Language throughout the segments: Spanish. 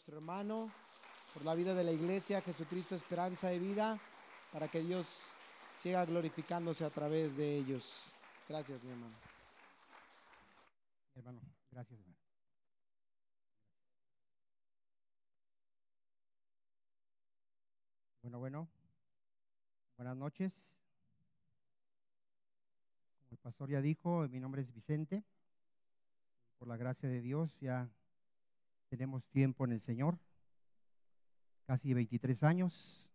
nuestro hermano, por la vida de la iglesia, Jesucristo Esperanza de Vida, para que Dios siga glorificándose a través de ellos. Gracias, mi hermano. hermano, gracias, Bueno, bueno, buenas noches. Como el pastor ya dijo, mi nombre es Vicente. Por la gracia de Dios ya tenemos tiempo en el Señor, casi 23 años.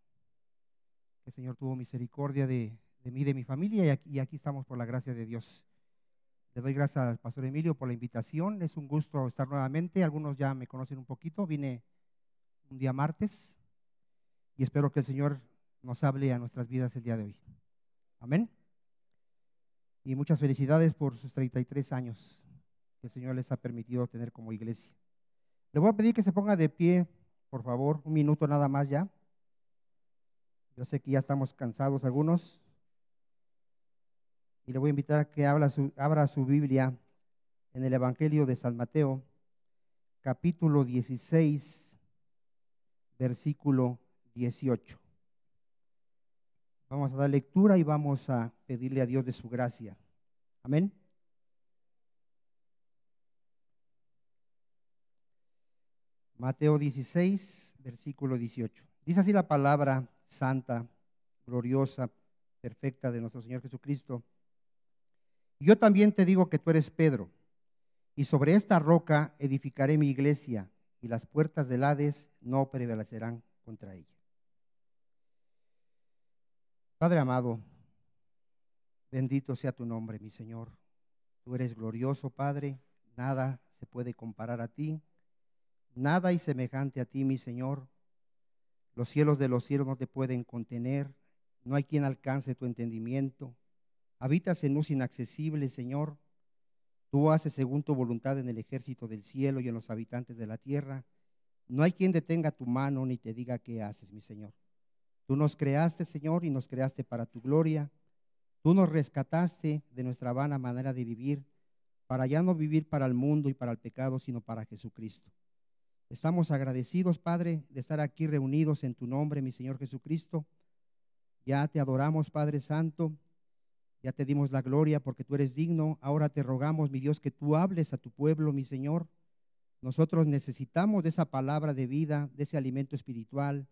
El Señor tuvo misericordia de, mí, de mi familia, y y aquí, estamos por la gracia de Dios. Le doy gracias al pastor Emilio por la invitación. Es un gusto estar nuevamente. Algunos ya me conocen un poquito. Vine un día martes y espero que el Señor nos hable a nuestras vidas el día de hoy. Amén. Y muchas felicidades por sus 33 años que el Señor les ha permitido tener como iglesia. Le voy a pedir que se ponga de pie, por favor, un minuto nada más ya. Yo sé que ya estamos cansados algunos. Y le voy a invitar a que abra su, abra su Biblia en el Evangelio de San Mateo, capítulo 16, versículo 18. Vamos a dar lectura y vamos a pedirle a Dios de su gracia. Amén. Mateo 16, versículo 18. Dice así la palabra santa, gloriosa, perfecta de nuestro Señor Jesucristo. Yo también te digo que tú eres Pedro, y sobre esta roca edificaré mi iglesia, y las puertas del Hades no prevalecerán contra ella. Padre amado, bendito sea tu nombre, mi Señor. Tú eres glorioso, Padre. Nada se puede comparar a ti. Nada hay semejante a ti, mi Señor. Los cielos de los cielos no te pueden contener, no hay quien alcance tu entendimiento. Habitas en luz inaccesible, Señor. Tú haces según tu voluntad en el ejército del cielo y en los habitantes de la tierra. No hay quien detenga tu mano ni te diga qué haces, mi Señor. Tú nos creaste, Señor, y nos creaste para tu gloria. Tú nos rescataste de nuestra vana manera de vivir, para ya no vivir para el mundo y para el pecado, sino para Jesucristo. Estamos agradecidos, Padre, de estar aquí reunidos en tu nombre, mi Señor Jesucristo. Ya te adoramos, Padre Santo. Ya te dimos la gloria porque tú eres digno. Ahora te rogamos, mi Dios, que tú hables a tu pueblo, mi Señor. Nosotros necesitamos de esa palabra de vida, de ese alimento espiritual,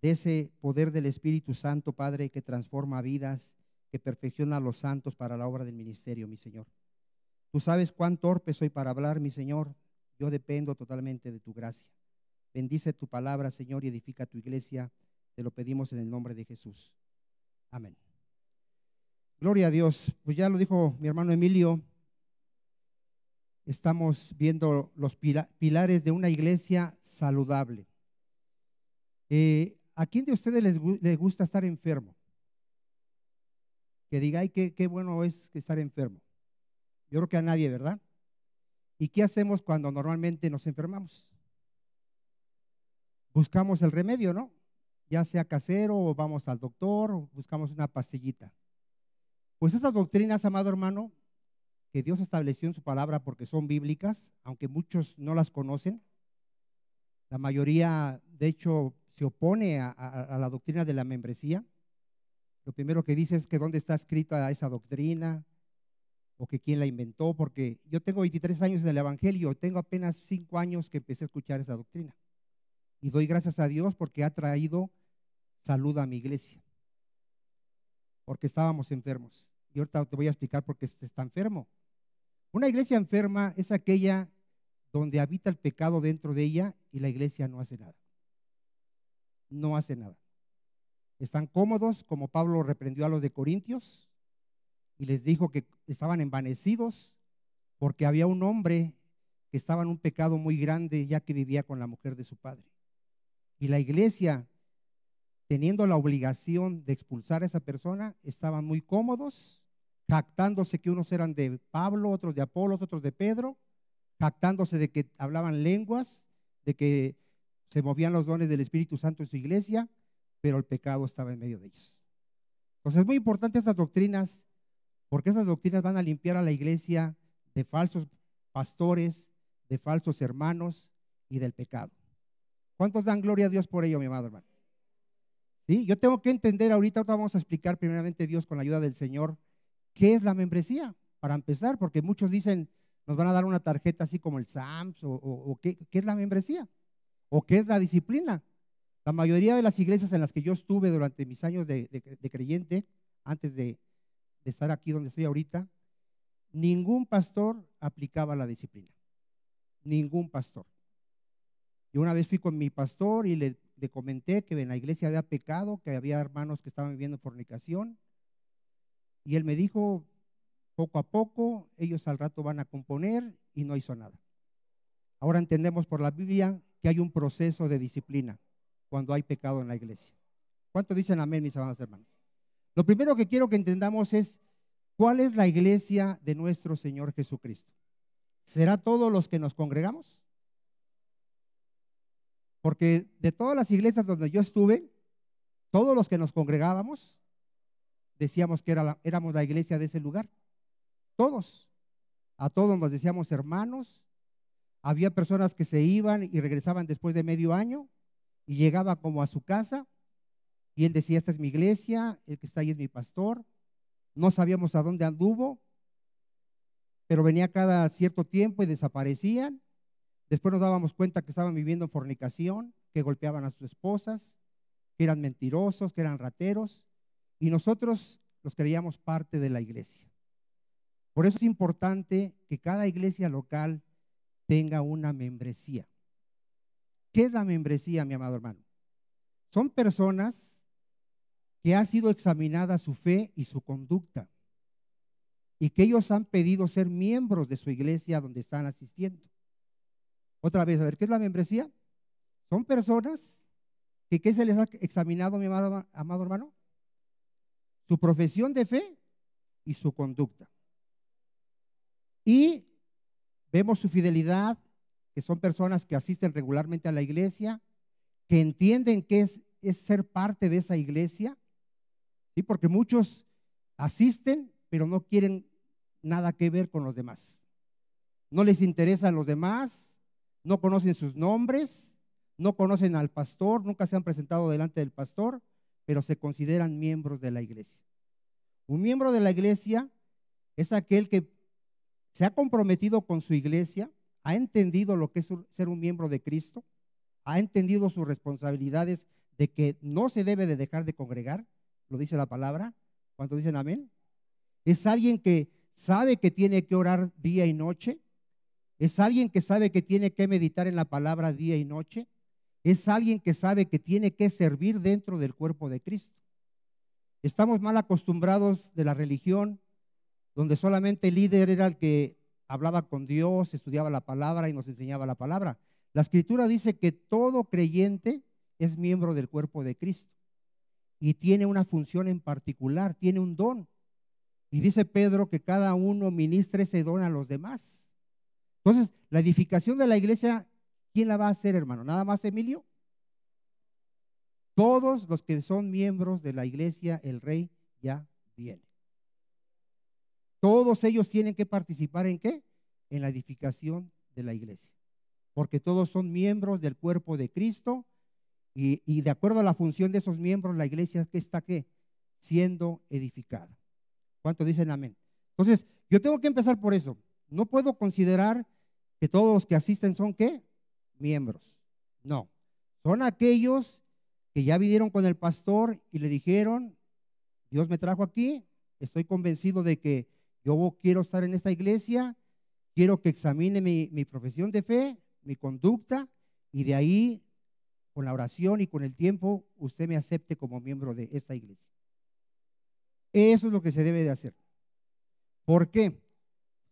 de ese poder del Espíritu Santo, Padre, que transforma vidas, que perfecciona a los santos para la obra del ministerio, mi Señor. Tú sabes cuán torpe soy para hablar, mi Señor. Yo dependo totalmente de tu gracia. Bendice tu palabra, Señor, y edifica tu iglesia. Te lo pedimos en el nombre de Jesús. Amén. Gloria a Dios. Pues ya lo dijo mi hermano Emilio. Estamos viendo los pilares de una iglesia saludable. Eh, ¿A quién de ustedes les, gusta estar enfermo? Que diga, ay, qué, qué bueno es estar enfermo. Yo creo que a nadie, ¿verdad? ¿Y qué hacemos cuando normalmente nos enfermamos? Buscamos el remedio, ¿no? Ya sea casero o vamos al doctor buscamos una pastillita. Pues esas doctrinas, amado hermano, que Dios estableció en su palabra porque son bíblicas, aunque muchos no las conocen, la mayoría, de hecho, se opone a, a la doctrina de la membresía. Lo primero que dice es que dónde está escrita esa doctrina, o que quién la inventó, porque yo tengo 23 años en el Evangelio, tengo apenas 5 años que empecé a escuchar esa doctrina. Y doy gracias a Dios porque ha traído salud a mi iglesia, porque estábamos enfermos. Y ahorita te voy a explicar por qué está enfermo. Una iglesia enferma es aquella donde habita el pecado dentro de ella y la iglesia no hace nada. No hace nada. Están cómodos, como Pablo reprendió a los de Corintios, y les dijo que estaban envanecidos porque había un hombre que estaba en un pecado muy grande ya que vivía con la mujer de su padre. Y la iglesia, teniendo la obligación de expulsar a esa persona, estaban muy cómodos, jactándose que unos eran de Pablo, otros de Apolos, otros de Pedro, jactándose de que hablaban lenguas, de que se movían los dones del Espíritu Santo en su iglesia, pero el pecado estaba en medio de ellos. Entonces es muy importante estas doctrinas porque esas doctrinas van a limpiar a la iglesia de falsos pastores, de falsos hermanos y del pecado. ¿Cuántos dan gloria a Dios por ello, mi amado hermano? ¿Sí? Yo tengo que entender ahorita, vamos a explicar primeramente Dios con la ayuda del Señor, qué es la membresía, para empezar, porque muchos dicen, nos van a dar una tarjeta así como el SAMS o, qué, es la membresía o qué es la disciplina. La mayoría de las iglesias en las que yo estuve durante mis años de creyente, antes de, de estar aquí donde estoy ahorita, ningún pastor aplicaba la disciplina. Ningún pastor. Yo una vez fui con mi pastor y le, comenté que en la iglesia había pecado, que había hermanos que estaban viviendo fornicación. Y él me dijo, poco a poco, ellos al rato van a componer y no hizo nada. Ahora entendemos por la Biblia que hay un proceso de disciplina cuando hay pecado en la iglesia. ¿Cuánto dicen amén, mis amados hermanos? Lo primero que quiero que entendamos es cuál es la iglesia de nuestro Señor Jesucristo. ¿Será todos los que nos congregamos? Porque de todas las iglesias donde yo estuve, todos los que nos congregábamos, decíamos que era éramos la iglesia de ese lugar. Todos. A todos nos decíamos hermanos. Había personas que se iban y regresaban después de medio año y llegaba como a su casa y él decía, esta es mi iglesia, el que está ahí es mi pastor. No sabíamos a dónde anduvo, pero venía cada cierto tiempo y desaparecían. Después nos dábamos cuenta que estaban viviendo en fornicación, que golpeaban a sus esposas, que eran mentirosos, que eran rateros. Y nosotros los creíamos parte de la iglesia. Por eso es importante que cada iglesia local tenga una membresía. ¿Qué es la membresía, mi amado hermano? Son personas que ha sido examinada su fe y su conducta, y que ellos han pedido ser miembros de su iglesia donde están asistiendo. Otra vez, a ver, ¿qué es la membresía? Son personas que ¿qué se les ha examinado, mi amado, hermano? Su profesión de fe y su conducta. Y vemos su fidelidad, que son personas que asisten regularmente a la iglesia, que entienden que es ser parte de esa iglesia porque muchos asisten, pero no quieren nada que ver con los demás. No les interesan los demás, no conocen sus nombres, no conocen al pastor, nunca se han presentado delante del pastor, pero se consideran miembros de la iglesia. Un miembro de la iglesia es aquel que se ha comprometido con su iglesia, ha entendido lo que es ser un miembro de Cristo, ha entendido sus responsabilidades de que no se debe de dejar de congregar, lo dice la palabra. ¿Cuántos dicen amén? Es alguien que sabe que tiene que orar día y noche. Es alguien que sabe que tiene que meditar en la palabra día y noche. Es alguien que sabe que tiene que servir dentro del cuerpo de Cristo. Estamos mal acostumbrados de la religión, donde solamente el líder era el que hablaba con Dios, estudiaba la palabra y nos enseñaba la palabra. La escritura dice que todo creyente es miembro del cuerpo de Cristo y tiene una función en particular, tiene un don. Y dice Pedro que cada uno ministre ese don a los demás. Entonces, la edificación de la iglesia, ¿quién la va a hacer, hermano? ¿Nada más Emilio? Todos los que son miembros de la iglesia, el rey ya viene. Todos ellos tienen que participar en qué? En la edificación de la iglesia. Porque todos son miembros del cuerpo de Cristo y, de acuerdo a la función de esos miembros, la iglesia que está qué? Siendo edificada. ¿Cuántos dicen amén? Entonces, yo tengo que empezar por eso. No puedo considerar que todos los que asisten son qué? Miembros. No. Son aquellos que ya vinieron con el pastor y le dijeron, Dios me trajo aquí, estoy convencido de que yo quiero estar en esta iglesia, quiero que examine mi profesión de fe, mi conducta, y de ahí con la oración y con el tiempo, usted me acepte como miembro de esta iglesia. Eso es lo que se debe de hacer. ¿Por qué?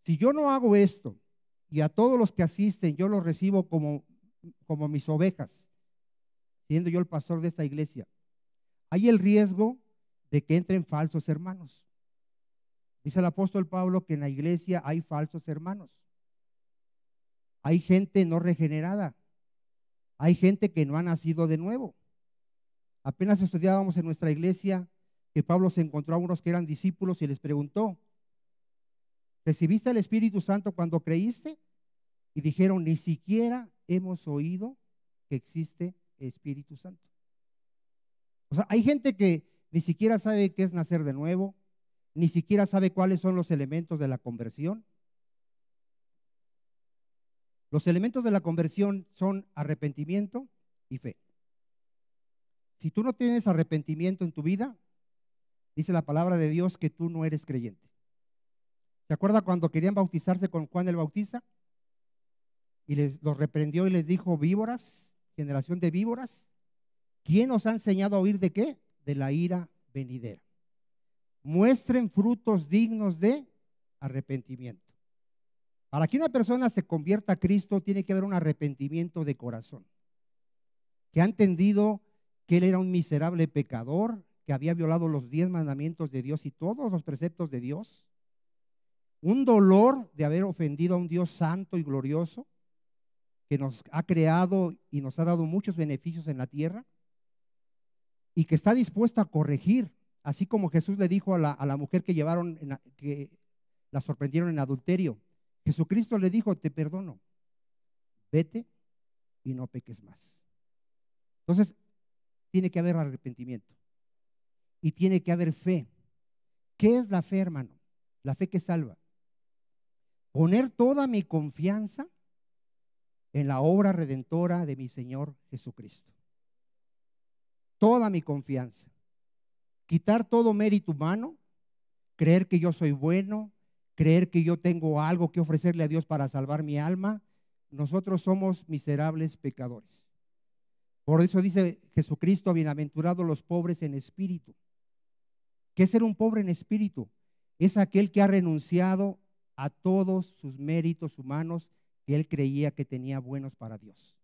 Si yo no hago esto y a todos los que asisten yo los recibo como, como mis ovejas, siendo yo el pastor de esta iglesia, hay el riesgo de que entren falsos hermanos. Dice el apóstol Pablo que en la iglesia hay falsos hermanos. Hay gente no regenerada hay gente que no ha nacido de nuevo. Apenas estudiábamos en nuestra iglesia que Pablo se encontró a unos que eran discípulos y les preguntó, ¿recibiste el Espíritu Santo cuando creíste? Y dijeron, ni siquiera hemos oído que existe Espíritu Santo. O sea, hay gente que ni siquiera sabe qué es nacer de nuevo, ni siquiera sabe cuáles son los elementos de la conversión, los elementos de la conversión son arrepentimiento y fe. Si tú no tienes arrepentimiento en tu vida, dice la palabra de Dios que tú no eres creyente. ¿Se acuerda cuando querían bautizarse con Juan el Bautista? Y les, los reprendió y les dijo, víboras, generación de víboras, ¿quién os ha enseñado a oír de qué? De la ira venidera. Muestren frutos dignos de arrepentimiento. Para que una persona se convierta a Cristo tiene que haber un arrepentimiento de corazón, que ha entendido que él era un miserable pecador, que había violado los diez mandamientos de Dios y todos los preceptos de Dios, un dolor de haber ofendido a un Dios santo y glorioso, que nos ha creado y nos ha dado muchos beneficios en la tierra, y que está dispuesta a corregir, así como Jesús le dijo a la, mujer que llevaron, que la sorprendieron en adulterio Jesucristo le dijo, te perdono, vete y no peques más. Entonces, tiene que haber arrepentimiento y tiene que haber fe. ¿Qué es la fe, hermano? La fe que salva. Poner toda mi confianza en la obra redentora de mi Señor Jesucristo. Toda mi confianza. Quitar todo mérito humano, creer que yo soy bueno, creer que yo tengo algo que ofrecerle a Dios para salvar mi alma, nosotros somos miserables pecadores. Por eso dice Jesucristo, bienaventurados los pobres en espíritu. ¿Qué es ser un pobre en espíritu? Es aquel que ha renunciado a todos sus méritos humanos que él creía que tenía buenos para Dios.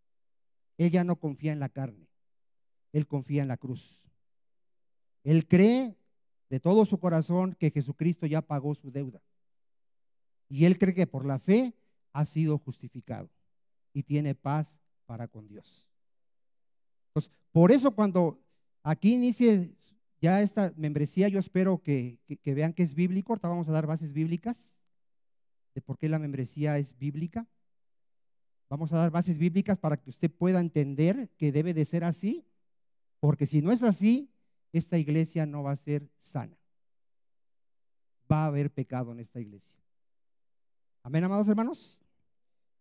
Él ya no confía en la carne, él confía en la cruz. Él cree de todo su corazón que Jesucristo ya pagó su deuda y él cree que por la fe ha sido justificado y tiene paz para con Dios. Pues, por eso cuando aquí inicie ya esta membresía, yo espero que, vean que es bíblico. Ahorita vamos a dar bases bíblicas de por qué la membresía es bíblica. Vamos a dar bases bíblicas para que usted pueda entender que debe de ser así, porque si no es así, esta iglesia no va a ser sana. Va a haber pecado en esta iglesia. Amén, amados hermanos.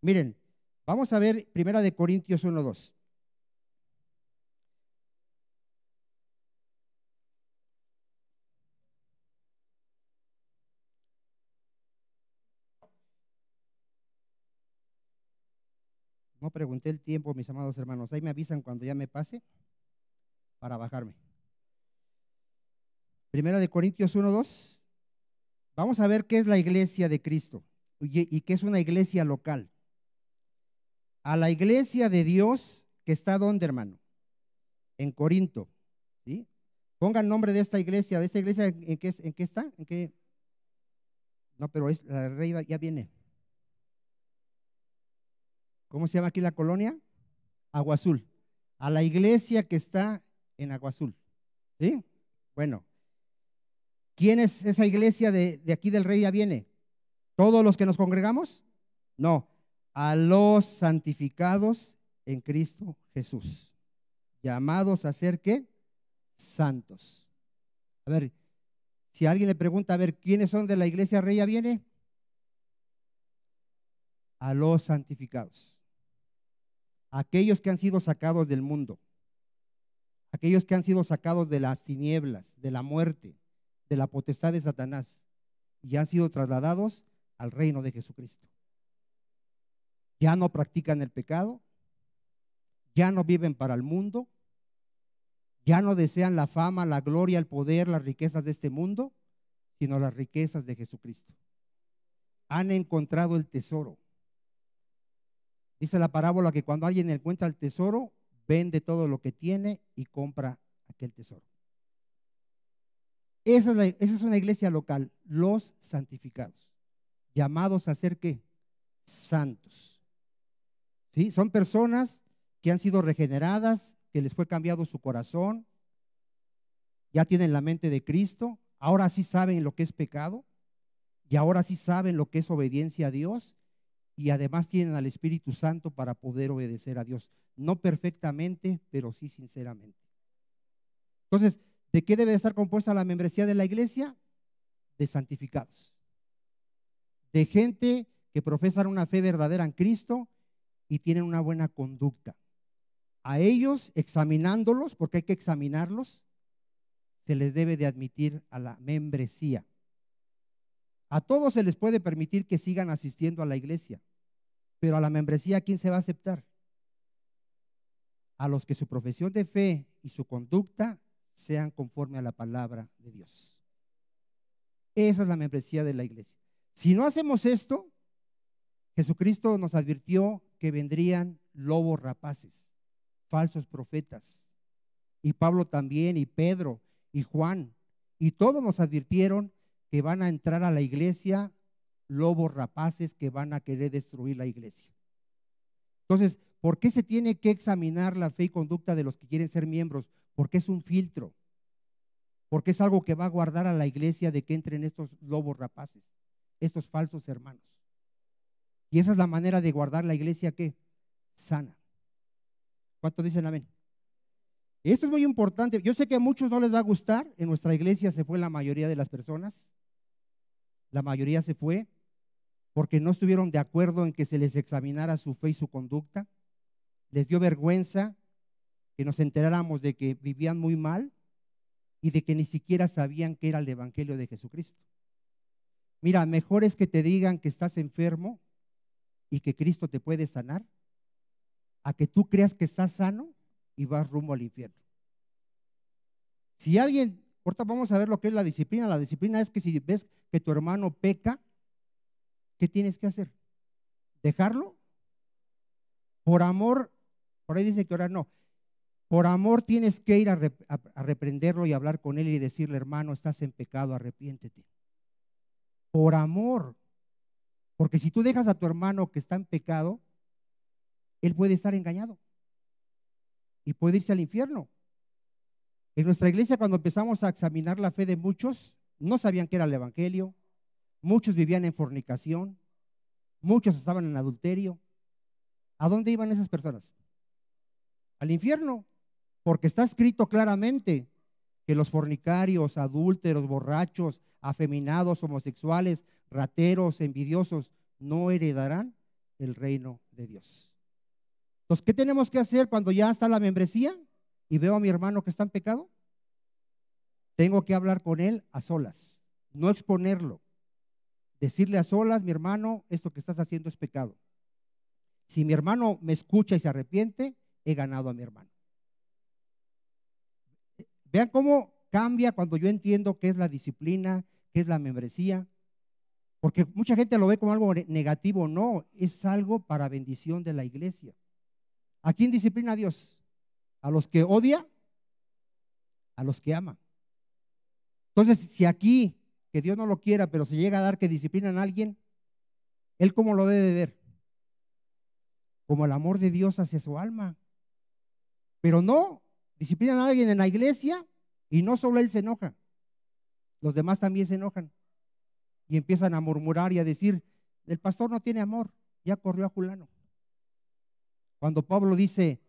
Miren, vamos a ver Primera de Corintios 1.2. No pregunté el tiempo, mis amados hermanos. Ahí me avisan cuando ya me pase para bajarme. Primera de Corintios 1.2. Vamos a ver qué es la iglesia de Cristo y que es una iglesia local. A la iglesia de Dios que está donde, hermano? En Corinto. ¿sí? Ponga el nombre de esta iglesia, de esta iglesia en qué, en qué está, en qué. No, pero es, la rey ya viene. ¿Cómo se llama aquí la colonia? Agua Azul. A la iglesia que está en Agua Azul. ¿Sí? Bueno. ¿Quién es esa iglesia de aquí del rey ya viene? ¿Todos los que nos congregamos? No, a los santificados en Cristo Jesús, llamados a ser qué? Santos. A ver, si alguien le pregunta, a ver, ¿quiénes son de la iglesia Reya viene? A los santificados. Aquellos que han sido sacados del mundo. Aquellos que han sido sacados de las tinieblas, de la muerte, de la potestad de Satanás y han sido trasladados al reino de Jesucristo. Ya no practican el pecado, ya no viven para el mundo, ya no desean la fama, la gloria, el poder, las riquezas de este mundo, sino las riquezas de Jesucristo. Han encontrado el tesoro. Dice la parábola que cuando alguien encuentra el tesoro, vende todo lo que tiene y compra aquel tesoro. Esa es, esa es una iglesia local, los santificados llamados a ser qué? Santos. ¿Sí? Son personas que han sido regeneradas, que les fue cambiado su corazón, ya tienen la mente de Cristo, ahora sí saben lo que es pecado y ahora sí saben lo que es obediencia a Dios y además tienen al Espíritu Santo para poder obedecer a Dios. No perfectamente, pero sí sinceramente. Entonces, ¿de qué debe estar compuesta la membresía de la iglesia? De santificados de gente que profesan una fe verdadera en Cristo y tienen una buena conducta. A ellos, examinándolos, porque hay que examinarlos, se les debe de admitir a la membresía. A todos se les puede permitir que sigan asistiendo a la iglesia, pero a la membresía, ¿quién se va a aceptar? A los que su profesión de fe y su conducta sean conforme a la palabra de Dios. Esa es la membresía de la iglesia. Si no hacemos esto, Jesucristo nos advirtió que vendrían lobos rapaces, falsos profetas. Y Pablo también, y Pedro, y Juan, y todos nos advirtieron que van a entrar a la iglesia lobos rapaces que van a querer destruir la iglesia. Entonces, ¿por qué se tiene que examinar la fe y conducta de los que quieren ser miembros? Porque es un filtro, porque es algo que va a guardar a la iglesia de que entren estos lobos rapaces estos falsos hermanos. Y esa es la manera de guardar la iglesia que sana. ¿Cuánto dicen amén? Esto es muy importante. Yo sé que a muchos no les va a gustar. En nuestra iglesia se fue la mayoría de las personas. La mayoría se fue porque no estuvieron de acuerdo en que se les examinara su fe y su conducta. Les dio vergüenza que nos enteráramos de que vivían muy mal y de que ni siquiera sabían que era el Evangelio de Jesucristo. Mira, mejor es que te digan que estás enfermo y que Cristo te puede sanar, a que tú creas que estás sano y vas rumbo al infierno. Si alguien, ahorita vamos a ver lo que es la disciplina. La disciplina es que si ves que tu hermano peca, ¿qué tienes que hacer? ¿Dejarlo? Por amor, por ahí dice que ahora no. Por amor tienes que ir a, a reprenderlo y hablar con él y decirle, hermano, estás en pecado, arrepiéntete por amor. Porque si tú dejas a tu hermano que está en pecado, él puede estar engañado y puede irse al infierno. En nuestra iglesia, cuando empezamos a examinar la fe de muchos, no sabían qué era el Evangelio, muchos vivían en fornicación, muchos estaban en adulterio. ¿A dónde iban esas personas? Al infierno, porque está escrito claramente, que los fornicarios, adúlteros, borrachos, afeminados, homosexuales, rateros, envidiosos, no heredarán el reino de Dios. Entonces, ¿qué tenemos que hacer cuando ya está la membresía y veo a mi hermano que está en pecado? Tengo que hablar con él a solas, no exponerlo. Decirle a solas, mi hermano, esto que estás haciendo es pecado. Si mi hermano me escucha y se arrepiente, he ganado a mi hermano. Vean cómo cambia cuando yo entiendo qué es la disciplina, qué es la membresía. Porque mucha gente lo ve como algo negativo. No, es algo para bendición de la iglesia. ¿A quién disciplina a Dios? ¿A los que odia? ¿A los que ama? Entonces, si aquí, que Dios no lo quiera, pero se llega a dar que disciplina a alguien, ¿él cómo lo debe ver? Como el amor de Dios hacia su alma. Pero no Disciplinan a alguien en la iglesia y no solo él se enoja, los demás también se enojan y empiezan a murmurar y a decir, el pastor no tiene amor, ya corrió a Julano. Cuando Pablo dice,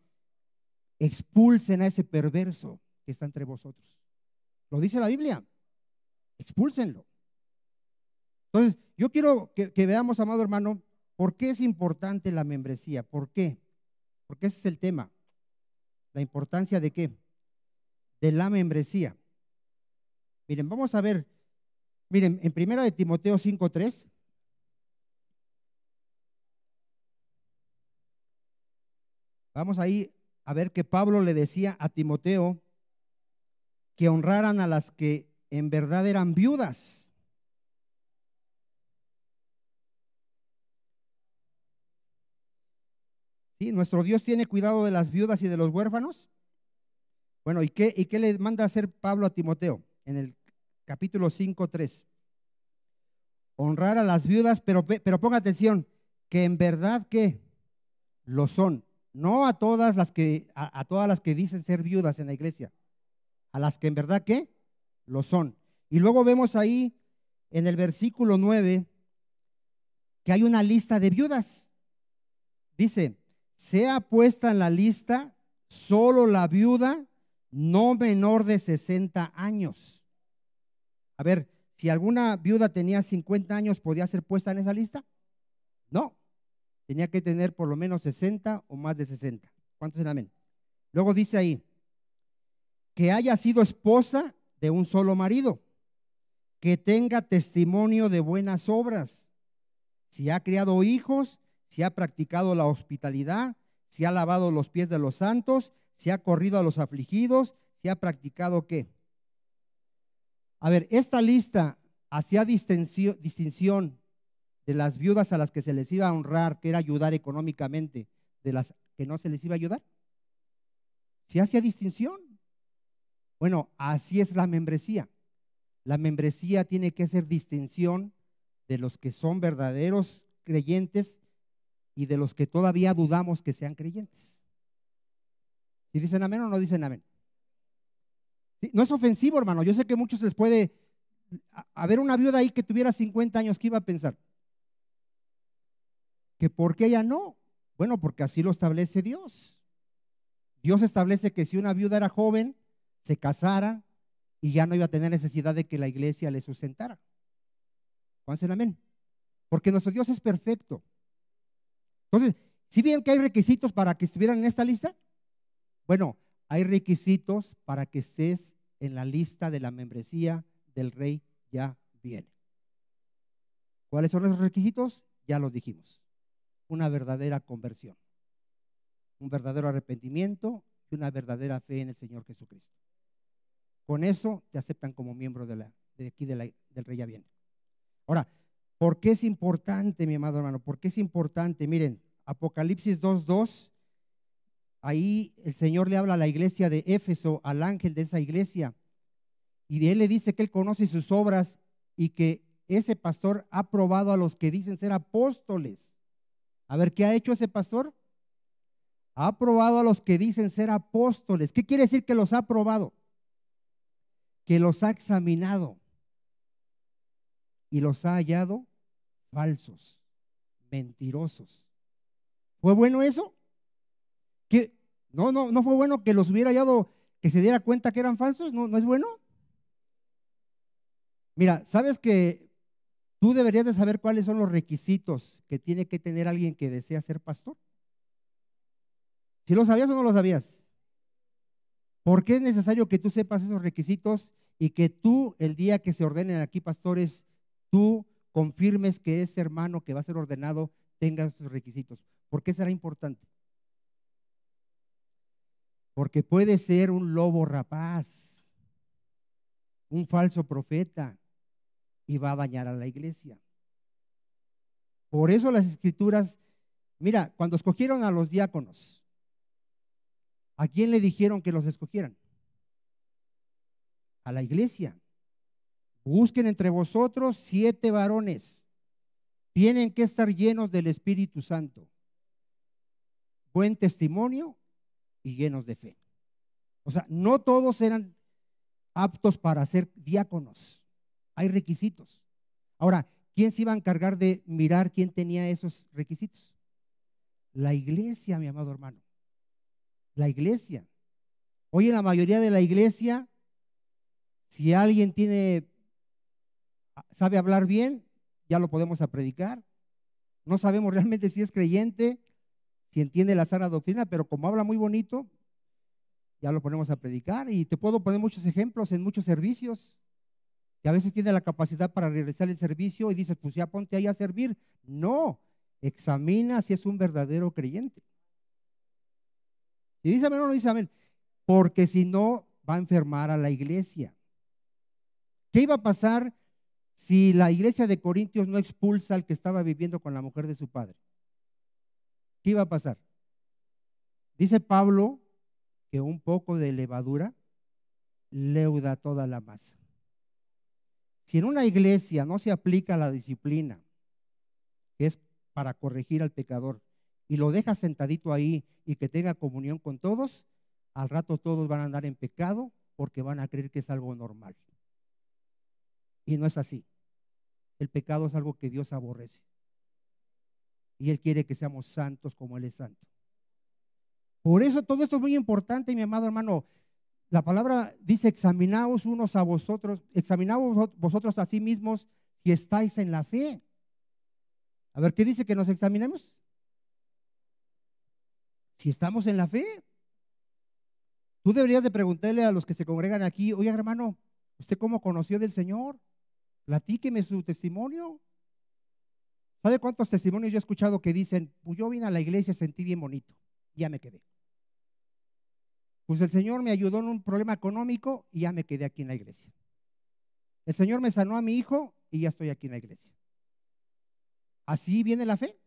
expulsen a ese perverso que está entre vosotros. Lo dice la Biblia, expulsenlo. Entonces, yo quiero que veamos, amado hermano, por qué es importante la membresía, por qué, porque ese es el tema la importancia de qué? De la membresía. Miren, vamos a ver, miren, en primera de Timoteo 5.3, Vamos ahí a ver que Pablo le decía a Timoteo que honraran a las que en verdad eran viudas ¿Nuestro Dios tiene cuidado de las viudas y de los huérfanos? Bueno, ¿y qué, y qué le manda hacer Pablo a Timoteo? En el capítulo 5, 3. Honrar a las viudas, pero, pero ponga atención, que en verdad que lo son. No a todas las que, a, a todas las que dicen ser viudas en la iglesia, a las que en verdad que lo son. Y luego vemos ahí en el versículo 9 que hay una lista de viudas. Dice, sea puesta en la lista solo la viuda no menor de 60 años. A ver, si alguna viuda tenía 50 años, ¿podía ser puesta en esa lista? No, tenía que tener por lo menos 60 o más de 60. ¿Cuántos en amén? Luego dice ahí, que haya sido esposa de un solo marido, que tenga testimonio de buenas obras, si ha criado hijos, si ha practicado la hospitalidad, si ha lavado los pies de los santos, si ha corrido a los afligidos, si ha practicado qué. A ver, esta lista hacía distinción de las viudas a las que se les iba a honrar, que era ayudar económicamente, de las que no se les iba a ayudar. Si hacía distinción. Bueno, así es la membresía. La membresía tiene que hacer distinción de los que son verdaderos creyentes y de los que todavía dudamos que sean creyentes. Si dicen amén o no dicen amén. No es ofensivo, hermano. Yo sé que muchos les puede haber una viuda ahí que tuviera 50 años, ¿qué iba a pensar? ¿Que por qué ella no? Bueno, porque así lo establece Dios. Dios establece que si una viuda era joven, se casara y ya no iba a tener necesidad de que la iglesia le sustentara. Pónganse amén. Porque nuestro Dios es perfecto. Entonces, si bien que hay requisitos para que estuvieran en esta lista, bueno, hay requisitos para que estés en la lista de la membresía del rey ya viene. ¿Cuáles son esos requisitos? Ya los dijimos. Una verdadera conversión, un verdadero arrepentimiento y una verdadera fe en el Señor Jesucristo. Con eso te aceptan como miembro de, aquí del rey ya viene. Ahora, ¿por qué es importante, mi amado hermano? ¿Por qué es importante? Miren, Apocalipsis 2.2, ahí el Señor le habla a la iglesia de Éfeso, al ángel de esa iglesia, y de él le dice que él conoce sus obras y que ese pastor ha probado a los que dicen ser apóstoles. A ver, ¿qué ha hecho ese pastor? Ha probado a los que dicen ser apóstoles. ¿Qué quiere decir que los ha probado? Que los ha examinado y los ha hallado falsos, mentirosos. ¿Fue bueno eso? no, no, no fue bueno que los hubiera hallado, que se diera cuenta que eran falsos, no, no es bueno. Mira, sabes que tú deberías de saber cuáles son los requisitos que tiene que tener alguien que desea ser pastor. ¿Si lo sabías o no lo sabías? ¿Por qué es necesario que tú sepas esos requisitos y que tú, el día que se ordenen aquí pastores, tú confirmes que ese hermano que va a ser ordenado tenga esos requisitos. ¿Por qué será importante? Porque puede ser un lobo rapaz, un falso profeta, y va a dañar a la iglesia. Por eso las escrituras, mira, cuando escogieron a los diáconos, ¿a quién le dijeron que los escogieran? A la iglesia. Busquen entre vosotros siete varones. Tienen que estar llenos del Espíritu Santo buen testimonio y llenos de fe. O sea, no todos eran aptos para ser diáconos. Hay requisitos. Ahora, ¿quién se iba a encargar de mirar quién tenía esos requisitos? La iglesia, mi amado hermano. La iglesia. Hoy en la mayoría de la iglesia, si alguien tiene, sabe hablar bien, ya lo podemos a predicar. No sabemos realmente si es creyente quien tiene la sana doctrina, pero como habla muy bonito, ya lo ponemos a predicar. Y te puedo poner muchos ejemplos en muchos servicios, que a veces tiene la capacidad para realizar el servicio y dices, pues ya ponte ahí a servir. No, examina si es un verdadero creyente. Y dice amén o no dice amén, porque si no, va a enfermar a la iglesia. ¿Qué iba a pasar si la iglesia de Corintios no expulsa al que estaba viviendo con la mujer de su padre? ¿qué iba a pasar? Dice Pablo que un poco de levadura leuda toda la masa. Si en una iglesia no se aplica la disciplina, que es para corregir al pecador, y lo deja sentadito ahí y que tenga comunión con todos, al rato todos van a andar en pecado porque van a creer que es algo normal. Y no es así. El pecado es algo que Dios aborrece y Él quiere que seamos santos como Él es santo. Por eso todo esto es muy importante, mi amado hermano. La palabra dice, examinaos unos a vosotros, examinaos vosotros a sí mismos si estáis en la fe. A ver, ¿qué dice que nos examinemos? Si estamos en la fe. Tú deberías de preguntarle a los que se congregan aquí, oye hermano, ¿usted cómo conoció del Señor? Platíqueme su testimonio. ¿Sabe cuántos testimonios yo he escuchado que dicen, pues yo vine a la iglesia, sentí bien bonito, ya me quedé? Pues el Señor me ayudó en un problema económico y ya me quedé aquí en la iglesia. El Señor me sanó a mi hijo y ya estoy aquí en la iglesia. ¿Así viene la fe?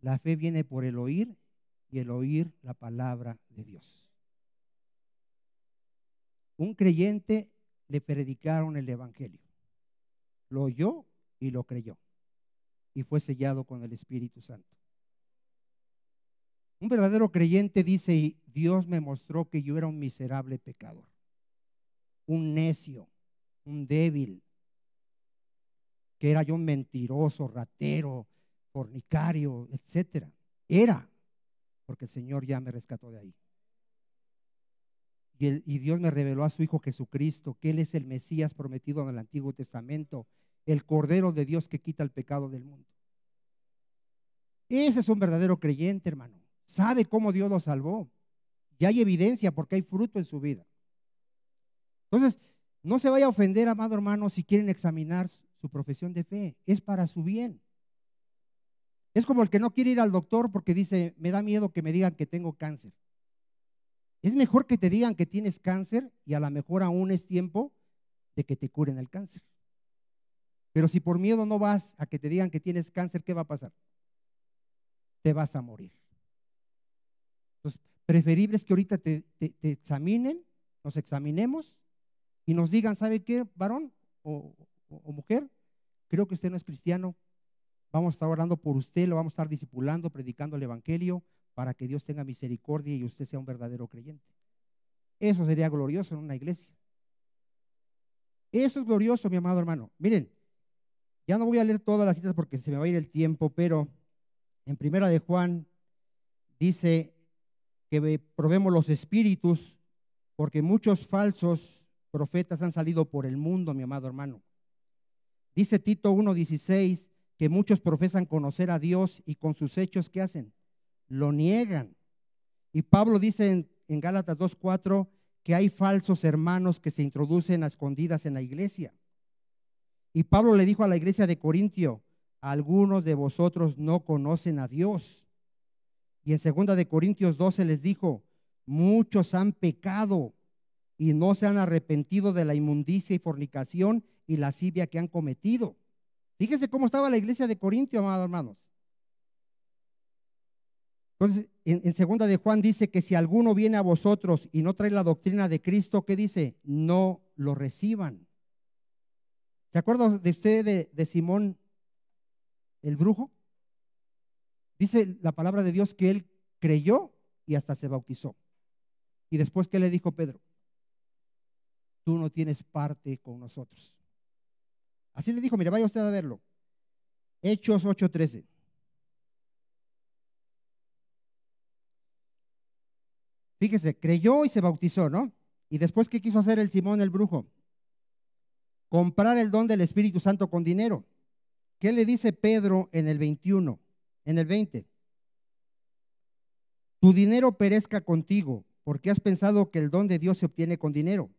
La fe viene por el oír y el oír la palabra de Dios. Un creyente le predicaron el Evangelio. Lo oyó y lo creyó y fue sellado con el Espíritu Santo. Un verdadero creyente dice, y Dios me mostró que yo era un miserable pecador, un necio, un débil, que era yo un mentiroso, ratero, fornicario, etcétera. Era, porque el Señor ya me rescató de ahí. Y, y Dios me reveló a su Hijo Jesucristo, que Él es el Mesías prometido en el Antiguo Testamento, el Cordero de Dios que quita el pecado del mundo. Ese es un verdadero creyente, hermano. Sabe cómo Dios lo salvó. Y hay evidencia porque hay fruto en su vida. Entonces, no se vaya a ofender, amado hermano, si quieren examinar su profesión de fe. Es para su bien. Es como el que no quiere ir al doctor porque dice, me da miedo que me digan que tengo cáncer. Es mejor que te digan que tienes cáncer y a lo mejor aún es tiempo de que te curen el cáncer. Pero si por miedo no vas a que te digan que tienes cáncer, ¿qué va a pasar? Te vas a morir. Entonces, preferible es que ahorita te, examinen, nos examinemos y nos digan, ¿sabe qué, varón o, mujer? Creo que usted no es cristiano. Vamos a estar orando por usted, lo vamos a estar discipulando, predicando el Evangelio para que Dios tenga misericordia y usted sea un verdadero creyente. Eso sería glorioso en una iglesia. Eso es glorioso, mi amado hermano. Miren, ya no voy a leer todas las citas porque se me va a ir el tiempo, pero en primera de Juan dice que probemos los espíritus porque muchos falsos profetas han salido por el mundo, mi amado hermano. Dice Tito 1.16 que muchos profesan conocer a Dios y con sus hechos, ¿qué hacen? Lo niegan. Y Pablo dice en, en Gálatas 2.4 que hay falsos hermanos que se introducen a escondidas en la iglesia. Y Pablo le dijo a la iglesia de Corintio, algunos de vosotros no conocen a Dios. Y en segunda de Corintios 12 les dijo, muchos han pecado y no se han arrepentido de la inmundicia y fornicación y lascivia que han cometido. Fíjese cómo estaba la iglesia de Corintio, amados hermanos. Entonces, en, en, segunda de Juan dice que si alguno viene a vosotros y no trae la doctrina de Cristo, ¿qué dice? No lo reciban. ¿Se acuerda de usted de, Simón el brujo? Dice la palabra de Dios que él creyó y hasta se bautizó. Y después, ¿qué le dijo Pedro? Tú no tienes parte con nosotros. Así le dijo, mire, vaya usted a verlo. Hechos 8:13. Fíjese, creyó y se bautizó, ¿no? Y después, ¿qué quiso hacer el Simón el brujo? comprar el don del Espíritu Santo con dinero. ¿Qué le dice Pedro en el 21, en el 20? Tu dinero perezca contigo, porque has pensado que el don de Dios se obtiene con dinero.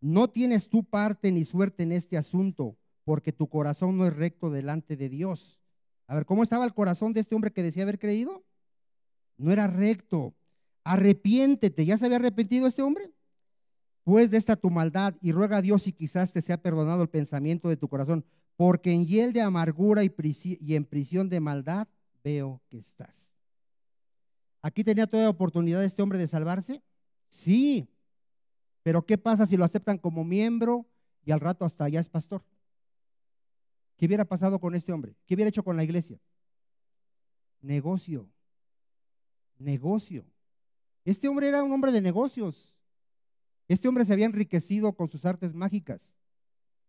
No tienes tu parte ni suerte en este asunto, porque tu corazón no es recto delante de Dios. A ver, ¿cómo estaba el corazón de este hombre que decía haber creído? No era recto. Arrepiéntete. ¿Ya se había arrepentido este hombre? pues de esta tu maldad y ruega a Dios y quizás te sea perdonado el pensamiento de tu corazón, porque en hiel de amargura y, y en prisión de maldad veo que estás. ¿Aquí tenía toda oportunidad este hombre de salvarse? Sí, pero ¿qué pasa si lo aceptan como miembro y al rato hasta allá es pastor? ¿Qué hubiera pasado con este hombre? ¿Qué hubiera hecho con la iglesia? Negocio, negocio. Este hombre era un hombre de negocios. Este hombre se había enriquecido con sus artes mágicas.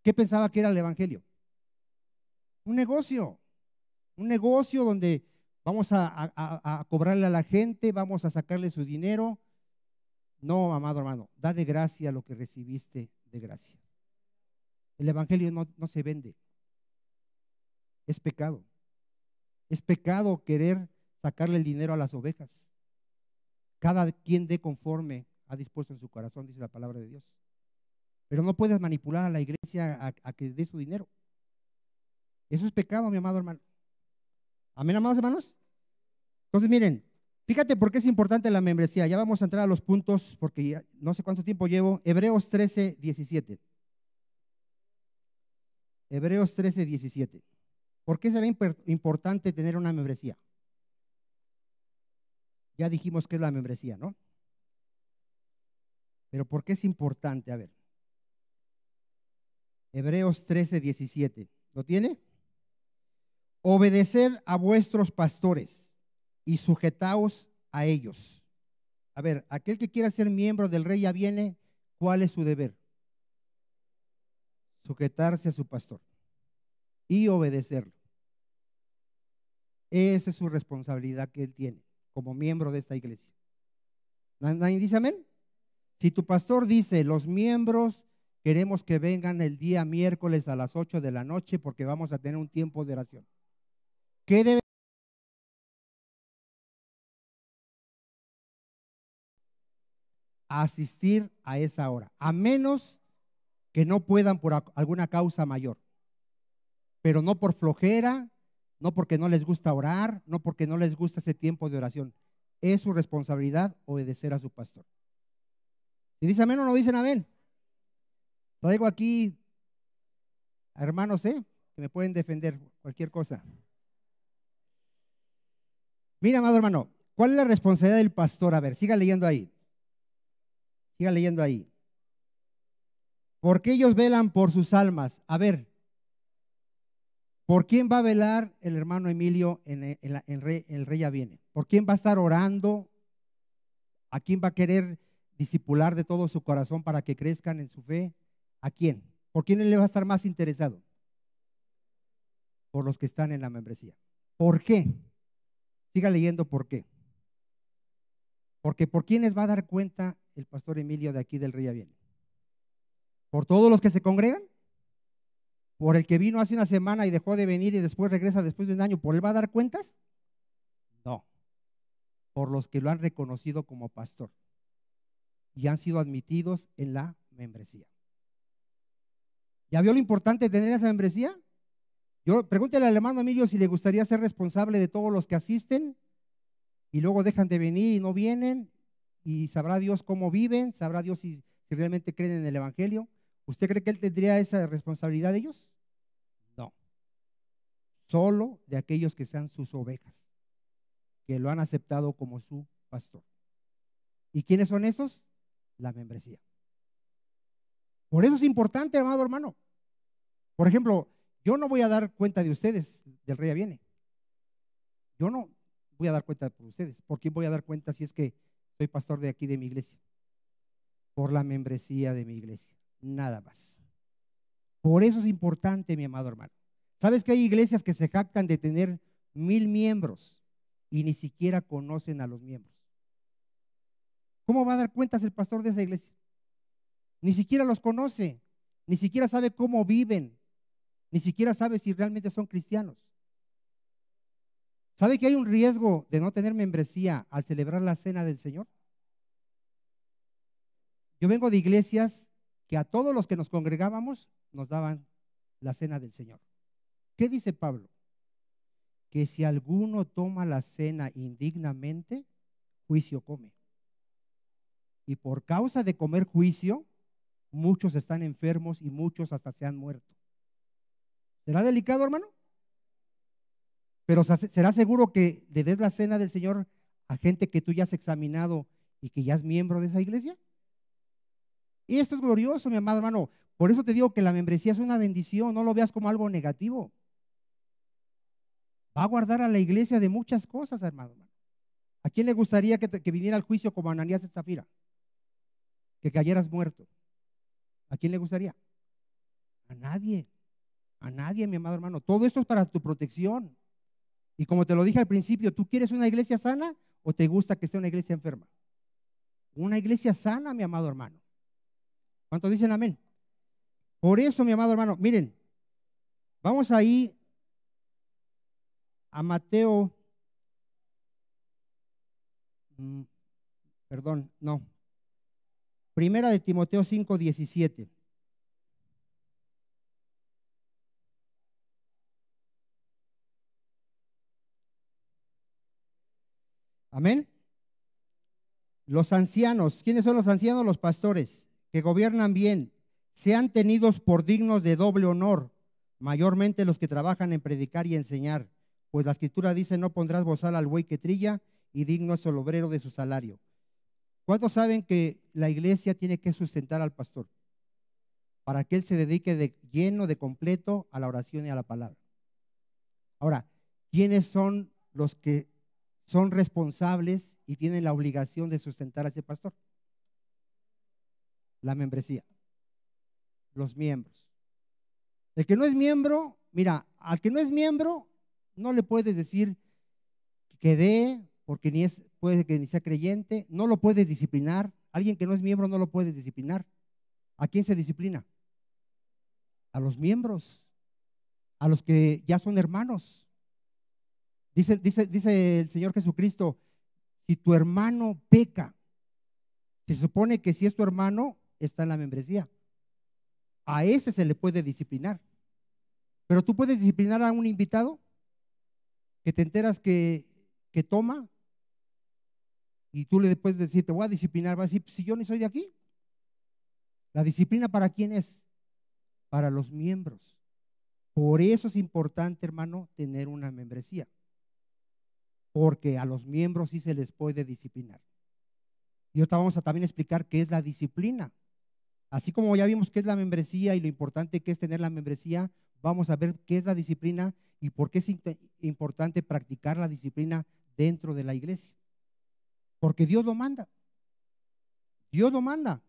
¿Qué pensaba que era el Evangelio? Un negocio. Un negocio donde vamos a, cobrarle a la gente, vamos a sacarle su dinero. No, amado hermano, da de gracia lo que recibiste de gracia. El Evangelio no, no se vende. Es pecado. Es pecado querer sacarle el dinero a las ovejas. Cada quien dé conforme ha dispuesto en su corazón, dice la palabra de Dios. Pero no puedes manipular a la iglesia a, que dé su dinero. Eso es pecado, mi amado hermano. Amén, amados hermanos. Entonces, miren, fíjate por qué es importante la membresía. Ya vamos a entrar a los puntos porque no sé cuánto tiempo llevo. Hebreos 13, 17. Hebreos 13, 17. ¿Por qué será importante tener una membresía? Ya dijimos que es la membresía, ¿no? Pero ¿por qué es importante? A ver. Hebreos 13, 17. ¿Lo tiene? Obedeced a vuestros pastores y sujetaos a ellos. A ver, aquel que quiera ser miembro del rey ya viene, ¿cuál es su deber? Sujetarse a su pastor y obedecerlo. Esa es su responsabilidad que él tiene como miembro de esta iglesia. ¿Nadie dice amén? Si tu pastor dice, los miembros queremos que vengan el día miércoles a las 8 de la noche porque vamos a tener un tiempo de oración. ¿Qué debe? asistir a esa hora, a menos que no puedan por alguna causa mayor, pero no por flojera, no porque no les gusta orar, no porque no les gusta ese tiempo de oración. Es su responsabilidad obedecer a su pastor. Si dice amén o no dicen amén. Traigo aquí hermanos, ¿eh? Que me pueden defender cualquier cosa. Mira, amado hermano, ¿cuál es la responsabilidad del pastor? A ver, siga leyendo ahí. Siga leyendo ahí. Porque ellos velan por sus almas. A ver, ¿por quién va a velar el hermano Emilio en, el, el rey, el rey ya viene? ¿Por quién va a estar orando? ¿A quién va a querer disipular de todo su corazón para que crezcan en su fe, ¿a quién? ¿Por quién le va a estar más interesado? Por los que están en la membresía. ¿Por qué? Siga leyendo por qué. Porque por quiénes va a dar cuenta el pastor Emilio de aquí del Rey Aviel. ¿Por todos los que se congregan? ¿Por el que vino hace una semana y dejó de venir y después regresa después de un año? ¿Por él va a dar cuentas? No. Por los que lo han reconocido como pastor y han sido admitidos en la membresía. ¿Ya vio lo importante de tener esa membresía? Yo pregúntele al hermano Emilio si le gustaría ser responsable de todos los que asisten y luego dejan de venir y no vienen y sabrá Dios cómo viven, sabrá Dios si, si realmente creen en el Evangelio. ¿Usted cree que él tendría esa responsabilidad de ellos? No. Solo de aquellos que sean sus ovejas, que lo han aceptado como su pastor. ¿Y quiénes son esos? la membresía. Por eso es importante, amado hermano. Por ejemplo, yo no voy a dar cuenta de ustedes, del rey viene. Yo no voy a dar cuenta por ustedes. ¿Por qué voy a dar cuenta si es que soy pastor de aquí de mi iglesia? Por la membresía de mi iglesia, nada más. Por eso es importante, mi amado hermano. ¿Sabes que hay iglesias que se jactan de tener mil miembros y ni siquiera conocen a los miembros? ¿Cómo va a dar cuentas el pastor de esa iglesia? Ni siquiera los conoce, ni siquiera sabe cómo viven, ni siquiera sabe si realmente son cristianos. ¿Sabe que hay un riesgo de no tener membresía al celebrar la cena del Señor? Yo vengo de iglesias que a todos los que nos congregábamos nos daban la cena del Señor. ¿Qué dice Pablo? Que si alguno toma la cena indignamente, juicio come. Y por causa de comer juicio, muchos están enfermos y muchos hasta se han muerto. ¿Será delicado, hermano? Pero será seguro que le des la cena del Señor a gente que tú ya has examinado y que ya es miembro de esa iglesia. Y esto es glorioso, mi amado hermano. Por eso te digo que la membresía es una bendición, no lo veas como algo negativo. Va a guardar a la iglesia de muchas cosas, hermano. ¿A quién le gustaría que, viniera al juicio como Ananías y Zafira? que cayeras muerto. ¿A quién le gustaría? A nadie. A nadie, mi amado hermano. Todo esto es para tu protección. Y como te lo dije al principio, ¿tú quieres una iglesia sana o te gusta que sea una iglesia enferma? Una iglesia sana, mi amado hermano. ¿Cuántos dicen amén? Por eso, mi amado hermano, miren, vamos ahí a Mateo, mm, perdón, no, Primera de Timoteo 5, Amén. Los ancianos, ¿quiénes son los ancianos? Los pastores, que gobiernan bien, sean tenidos por dignos de doble honor, mayormente los que trabajan en predicar y enseñar, pues la escritura dice, no pondrás bozal al buey que trilla, y digno es el obrero de su salario. ¿Cuántos saben que la iglesia tiene que sustentar al pastor para que él se dedique de lleno, de completo a la oración y a la palabra? Ahora, ¿quiénes son los que son responsables y tienen la obligación de sustentar a ese pastor? La membresía, los miembros. El que no es miembro, mira, al que no es miembro, no le puedes decir que dé porque ni es, puede que ni sea creyente, no lo puedes disciplinar. Alguien que no es miembro no lo puede disciplinar. ¿A quién se disciplina? A los miembros, a los que ya son hermanos. Dice, dice, dice el Señor Jesucristo, si tu hermano peca, se supone que si es tu hermano, está en la membresía. A ese se le puede disciplinar. Pero tú puedes disciplinar a un invitado que te enteras que, que toma y tú le después decir, te voy a disciplinar, va a decir, si yo ni soy de aquí. La disciplina para quién es? Para los miembros. Por eso es importante, hermano, tener una membresía. Porque a los miembros sí se les puede disciplinar. Y ahorita vamos a también explicar qué es la disciplina. Así como ya vimos qué es la membresía y lo importante que es tener la membresía, vamos a ver qué es la disciplina y por qué es importante practicar la disciplina dentro de la iglesia. Porque Dios lo manda. Dios lo manda.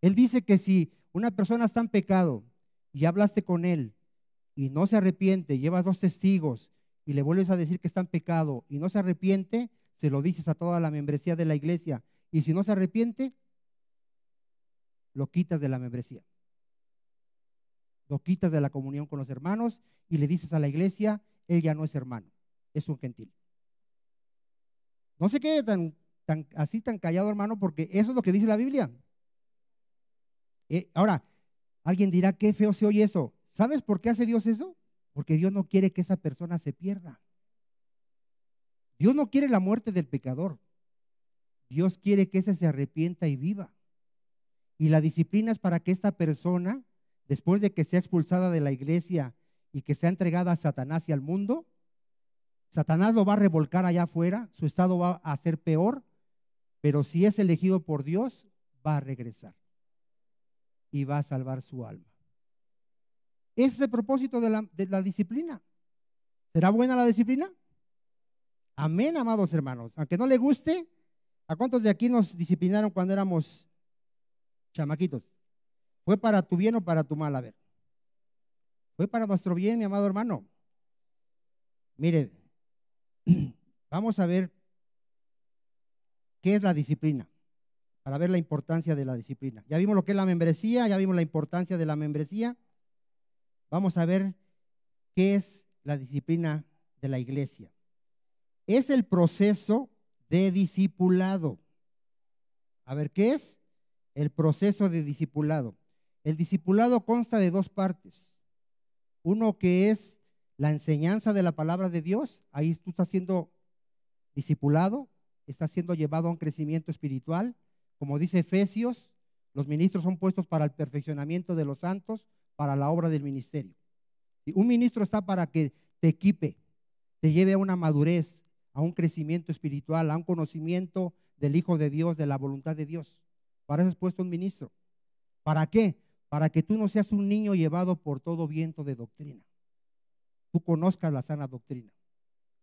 Él dice que si una persona está en pecado y hablaste con él y no se arrepiente, llevas dos testigos y le vuelves a decir que está en pecado y no se arrepiente, se lo dices a toda la membresía de la iglesia. Y si no se arrepiente, lo quitas de la membresía. Lo quitas de la comunión con los hermanos y le dices a la iglesia, él ya no es hermano, es un gentil. No se quede tan así tan callado, hermano, porque eso es lo que dice la Biblia. Eh, ahora, alguien dirá, qué feo se oye eso. ¿Sabes por qué hace Dios eso? Porque Dios no quiere que esa persona se pierda. Dios no quiere la muerte del pecador. Dios quiere que ese se arrepienta y viva. Y la disciplina es para que esta persona, después de que sea expulsada de la iglesia y que sea entregada a Satanás y al mundo, Satanás lo va a revolcar allá afuera, su estado va a ser peor pero si es elegido por Dios, va a regresar y va a salvar su alma. Ese es el propósito de la, disciplina. ¿Será buena la disciplina? Amén, amados hermanos. Aunque no le guste, ¿a cuántos de aquí nos disciplinaron cuando éramos chamaquitos? ¿Fue para tu bien o para tu mal? A ver. Fue para nuestro bien, mi amado hermano. Miren, vamos a ver ¿Qué es la disciplina? Para ver la importancia de la disciplina. Ya vimos lo que es la membresía, ya vimos la importancia de la membresía. Vamos a ver qué es la disciplina de la iglesia. Es el proceso de discipulado. A ver, ¿qué es? El proceso de discipulado. El discipulado consta de dos partes. Uno que es la enseñanza de la palabra de Dios, ahí tú estás siendo discipulado, está siendo llevado a un crecimiento espiritual. Como dice Efesios, los ministros son puestos para el perfeccionamiento de los santos, para la obra del ministerio. Y un ministro está para que te equipe, te lleve a una madurez, a un crecimiento espiritual, a un conocimiento del Hijo de Dios, de la voluntad de Dios. Para eso es puesto un ministro. ¿Para qué? Para que tú no seas un niño llevado por todo viento de doctrina. Tú conozcas la sana doctrina.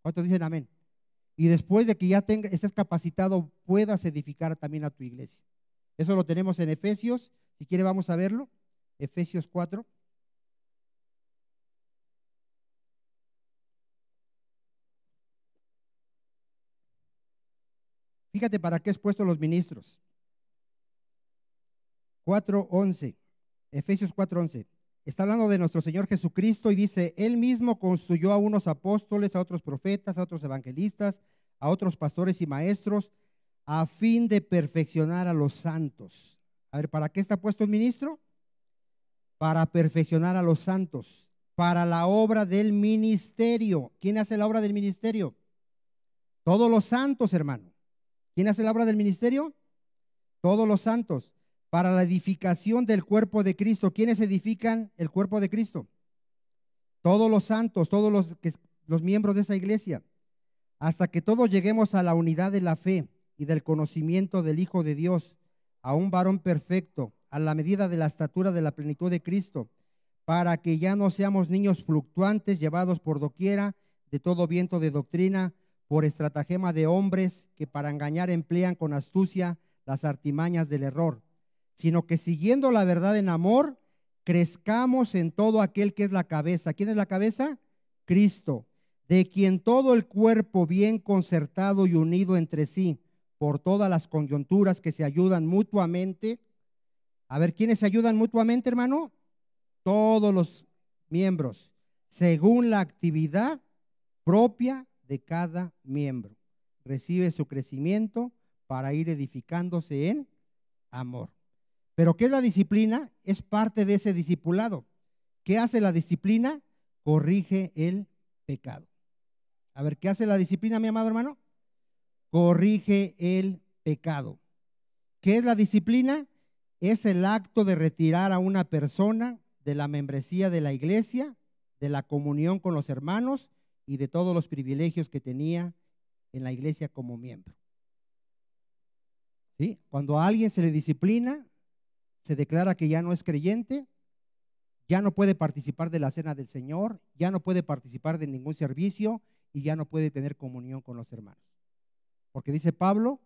¿Cuántos dicen amén? y después de que ya tenga, estés capacitado puedas edificar también a tu iglesia. Eso lo tenemos en Efesios, si quiere vamos a verlo, Efesios 4. Fíjate para qué es puesto los ministros. 4.11, Efesios 4.11. Está hablando de nuestro Señor Jesucristo y dice, Él mismo construyó a unos apóstoles, a otros profetas, a otros evangelistas, a otros pastores y maestros, a fin de perfeccionar a los santos. A ver, ¿para qué está puesto el ministro? Para perfeccionar a los santos, para la obra del ministerio. ¿Quién hace la obra del ministerio? Todos los santos, hermano. ¿Quién hace la obra del ministerio? Todos los santos para la edificación del cuerpo de Cristo. ¿Quiénes edifican el cuerpo de Cristo? Todos los santos, todos los, los miembros de esa iglesia, hasta que todos lleguemos a la unidad de la fe y del conocimiento del Hijo de Dios, a un varón perfecto, a la medida de la estatura de la plenitud de Cristo, para que ya no seamos niños fluctuantes llevados por doquiera de todo viento de doctrina, por estratagema de hombres que para engañar emplean con astucia las artimañas del error sino que siguiendo la verdad en amor, crezcamos en todo aquel que es la cabeza. ¿Quién es la cabeza? Cristo, de quien todo el cuerpo bien concertado y unido entre sí, por todas las coyunturas que se ayudan mutuamente. A ver, ¿quiénes se ayudan mutuamente, hermano? Todos los miembros, según la actividad propia de cada miembro. Recibe su crecimiento para ir edificándose en amor. Pero ¿qué es la disciplina? Es parte de ese discipulado. ¿Qué hace la disciplina? Corrige el pecado. A ver, ¿qué hace la disciplina, mi amado hermano? Corrige el pecado. ¿Qué es la disciplina? Es el acto de retirar a una persona de la membresía de la iglesia, de la comunión con los hermanos y de todos los privilegios que tenía en la iglesia como miembro. ¿Sí? Cuando a alguien se le disciplina, se declara que ya no es creyente, ya no puede participar de la cena del Señor, ya no puede participar de ningún servicio y ya no puede tener comunión con los hermanos. Porque dice Pablo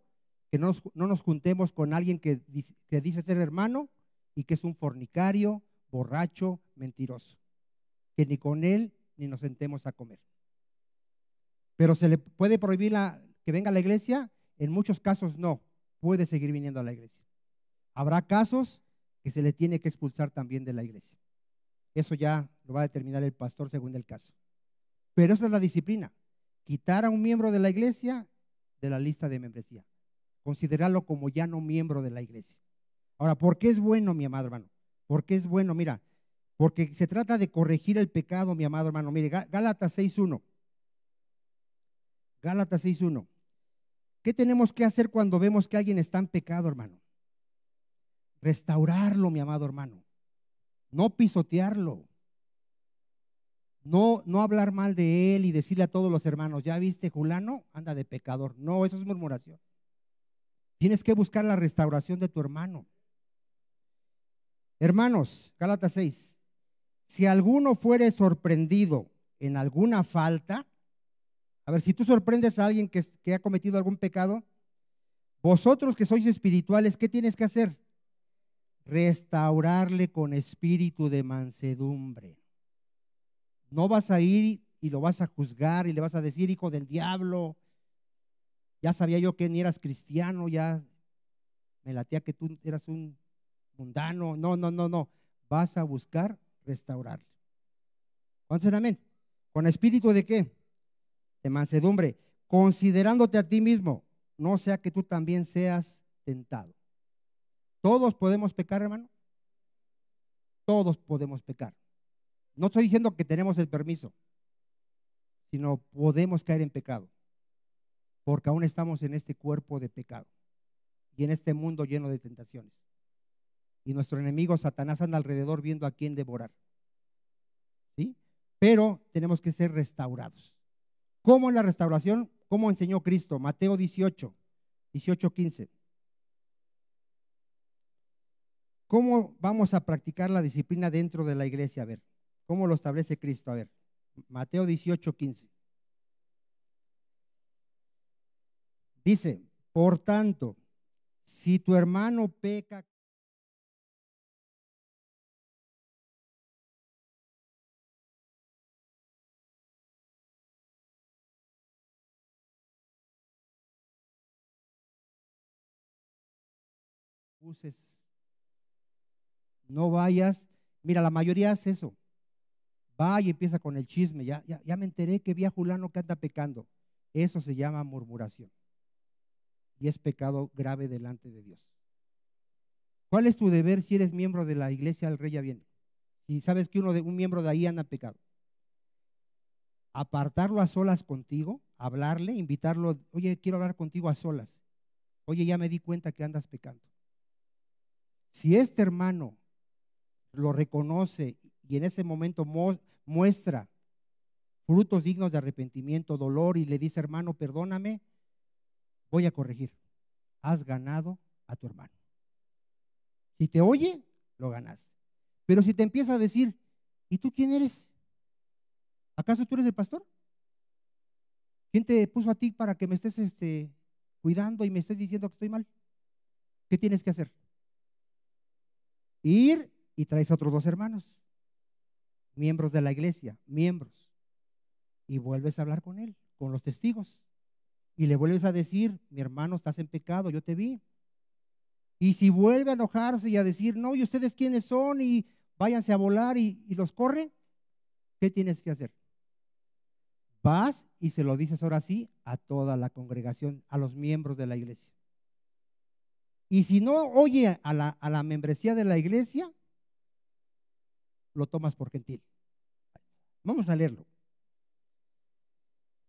que no, nos juntemos con alguien que, dice ser hermano y que es un fornicario, borracho, mentiroso, que ni con él ni nos sentemos a comer. Pero se le puede prohibir que venga a la iglesia, en muchos casos no, puede seguir viniendo a la iglesia. Habrá casos que se le tiene que expulsar también de la iglesia. Eso ya lo va a determinar el pastor según el caso. Pero esa es la disciplina. Quitar a un miembro de la iglesia de la lista de membresía. Considerarlo como ya no miembro de la iglesia. Ahora, ¿por qué es bueno, mi amado hermano? ¿Por qué es bueno? Mira, porque se trata de corregir el pecado, mi amado hermano. Mire, Gálatas 6.1. Gálatas 6.1. ¿Qué tenemos que hacer cuando vemos que alguien está en pecado, hermano? Restaurarlo, mi amado hermano. No pisotearlo. No, no hablar mal de él y decirle a todos los hermanos, ya viste, Julano anda de pecador. No, eso es murmuración. Tienes que buscar la restauración de tu hermano. Hermanos, Gálatas 6. Si alguno fuere sorprendido en alguna falta, a ver, si tú sorprendes a alguien que, que ha cometido algún pecado, vosotros que sois espirituales, ¿qué tienes que hacer? restaurarle con espíritu de mansedumbre. No vas a ir y lo vas a juzgar y le vas a decir, hijo del diablo, ya sabía yo que ni eras cristiano, ya me latía que tú eras un mundano. No, no, no, no. Vas a buscar restaurarle. Entonces, amén? ¿Con espíritu de qué? De mansedumbre. Considerándote a ti mismo, no sea que tú también seas tentado. Todos podemos pecar, hermano. Todos podemos pecar. No estoy diciendo que tenemos el permiso, sino podemos caer en pecado, porque aún estamos en este cuerpo de pecado y en este mundo lleno de tentaciones. Y nuestro enemigo Satanás anda alrededor viendo a quién devorar. ¿Sí? Pero tenemos que ser restaurados. ¿Cómo en la restauración? ¿Cómo enseñó Cristo? Mateo 18, 18, 15. ¿Cómo vamos a practicar la disciplina dentro de la iglesia? A ver, ¿cómo lo establece Cristo? A ver, Mateo 18, 15. Dice, por tanto, si tu hermano peca, no vayas. Mira, la mayoría hace eso. Va y empieza con el chisme. Ya, ya, me enteré que vi a Julano que anda pecando. Eso se llama murmuración. Y es pecado grave delante de Dios. ¿Cuál es tu deber si eres miembro de la iglesia del Rey ya viene? Si sabes que uno de, un miembro de ahí anda pecado. Apartarlo a solas contigo, hablarle, invitarlo, oye, quiero hablar contigo a solas. Oye, ya me di cuenta que andas pecando. Si este hermano lo reconoce y en ese momento muestra frutos dignos de arrepentimiento, dolor y le dice, hermano, perdóname, voy a corregir. Has ganado a tu hermano. Si te oye, lo ganaste. Pero si te empieza a decir, ¿y tú quién eres? ¿Acaso tú eres el pastor? ¿Quién te puso a ti para que me estés este, cuidando y me estés diciendo que estoy mal? ¿Qué tienes que hacer? Ir y traes a otros dos hermanos, miembros de la iglesia, miembros, y vuelves a hablar con él, con los testigos, y le vuelves a decir, mi hermano, estás en pecado, yo te vi. Y si vuelve a enojarse y a decir, no, ¿y ustedes quiénes son? Y váyanse a volar y, los corre, ¿qué tienes que hacer? Vas y se lo dices ahora sí a toda la congregación, a los miembros de la iglesia. Y si no oye a la membresía de la iglesia, lo tomas por gentil. Vamos a leerlo.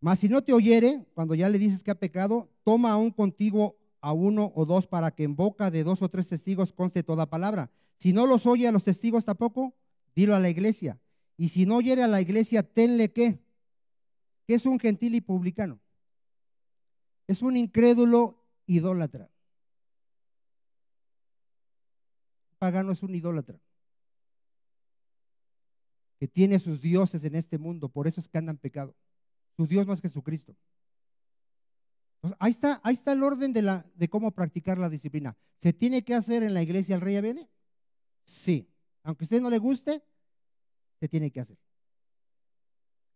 Mas si no te oyere, cuando ya le dices que ha pecado, toma aún contigo a uno o dos para que en boca de dos o tres testigos conste toda palabra. Si no los oye a los testigos tampoco, dilo a la iglesia. Y si no oyere a la iglesia, tenle que, que es un gentil y publicano. Es un incrédulo idólatra. Pagano es un idólatra que tiene sus dioses en este mundo, por eso es que andan pecado. Su Dios no es Jesucristo. Entonces, ahí, está, ahí está el orden de, la, de cómo practicar la disciplina. ¿Se tiene que hacer en la iglesia el rey viene? Sí. Aunque a usted no le guste, se tiene que hacer.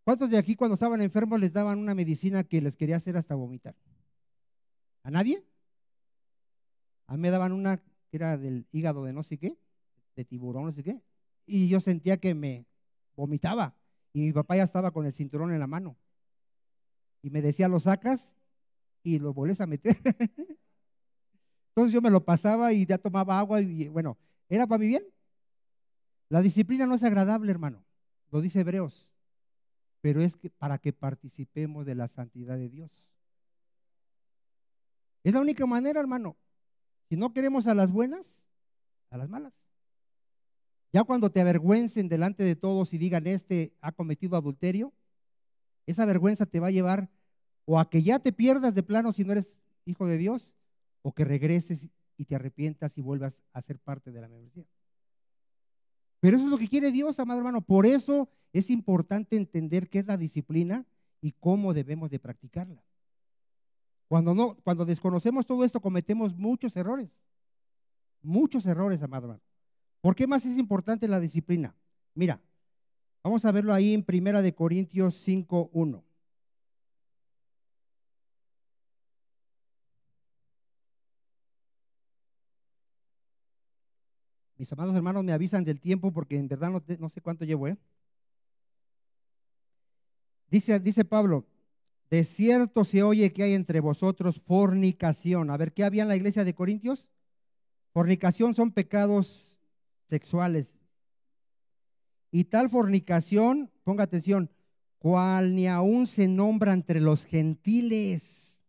¿Cuántos de aquí cuando estaban enfermos les daban una medicina que les quería hacer hasta vomitar? ¿A nadie? A mí me daban una que era del hígado de no sé qué, de tiburón, no sé qué, y yo sentía que me vomitaba. Y mi papá ya estaba con el cinturón en la mano. Y me decía, lo sacas y lo volvés a meter. Entonces yo me lo pasaba y ya tomaba agua y bueno, era para mi bien. La disciplina no es agradable, hermano. Lo dice Hebreos. Pero es que para que participemos de la santidad de Dios. Es la única manera, hermano. Si no queremos a las buenas, a las malas. Ya cuando te avergüencen delante de todos y digan, este ha cometido adulterio, esa vergüenza te va a llevar o a que ya te pierdas de plano si no eres hijo de Dios, o que regreses y te arrepientas y vuelvas a ser parte de la membresía. Pero eso es lo que quiere Dios, amado hermano. Por eso es importante entender qué es la disciplina y cómo debemos de practicarla. Cuando, no, cuando desconocemos todo esto cometemos muchos errores. Muchos errores, amado hermano. ¿Por qué más es importante la disciplina? Mira, vamos a verlo ahí en Primera de Corintios 5.1. Mis amados hermanos me avisan del tiempo porque en verdad no, sé cuánto llevo. ¿eh? Dice, dice Pablo, de cierto se oye que hay entre vosotros fornicación. A ver, ¿qué había en la iglesia de Corintios? Fornicación son pecados sexuales. Y tal fornicación, ponga atención, cual ni aún se nombra entre los gentiles,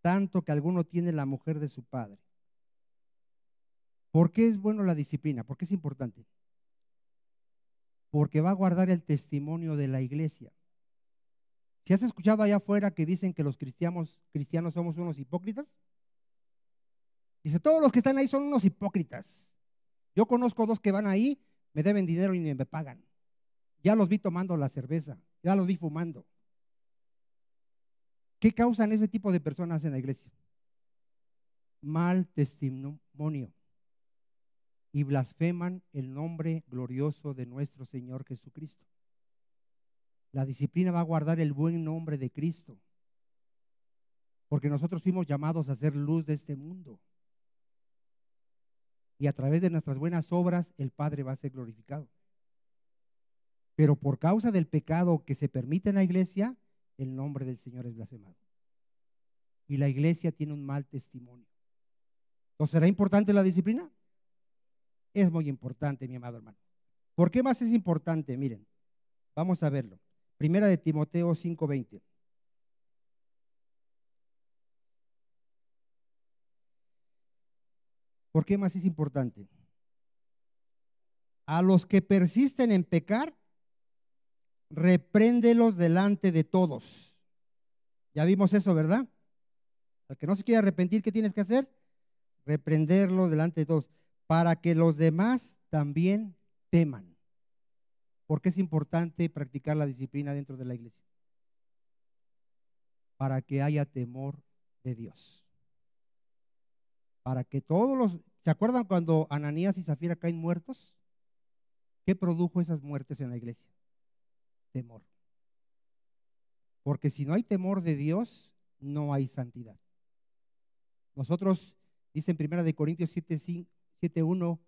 tanto que alguno tiene la mujer de su padre. ¿Por qué es bueno la disciplina? ¿Por qué es importante? Porque va a guardar el testimonio de la iglesia. Si has escuchado allá afuera que dicen que los cristianos, cristianos somos unos hipócritas, dice, todos los que están ahí son unos hipócritas. Yo conozco dos que van ahí, me deben dinero y me pagan. Ya los vi tomando la cerveza, ya los vi fumando. ¿Qué causan ese tipo de personas en la iglesia? Mal testimonio y blasfeman el nombre glorioso de nuestro Señor Jesucristo. La disciplina va a guardar el buen nombre de Cristo, porque nosotros fuimos llamados a ser luz de este mundo y a través de nuestras buenas obras el Padre va a ser glorificado. Pero por causa del pecado que se permite en la iglesia, el nombre del Señor es blasfemado. Y la iglesia tiene un mal testimonio. ¿No ¿será importante la disciplina? Es muy importante, mi amado hermano. ¿Por qué más es importante? Miren, vamos a verlo. Primera de Timoteo 5:20. ¿Por qué más es importante? A los que persisten en pecar, repréndelos delante de todos. Ya vimos eso, ¿verdad? Al que no se quiere arrepentir, ¿qué tienes que hacer? Reprenderlo delante de todos, para que los demás también teman. Porque es importante practicar la disciplina dentro de la iglesia. Para que haya temor de Dios para que todos los... ¿Se acuerdan cuando Ananías y Zafira caen muertos? ¿Qué produjo esas muertes en la iglesia? Temor. Porque si no hay temor de Dios, no hay santidad. Nosotros, dice en primera de Corintios 7.1,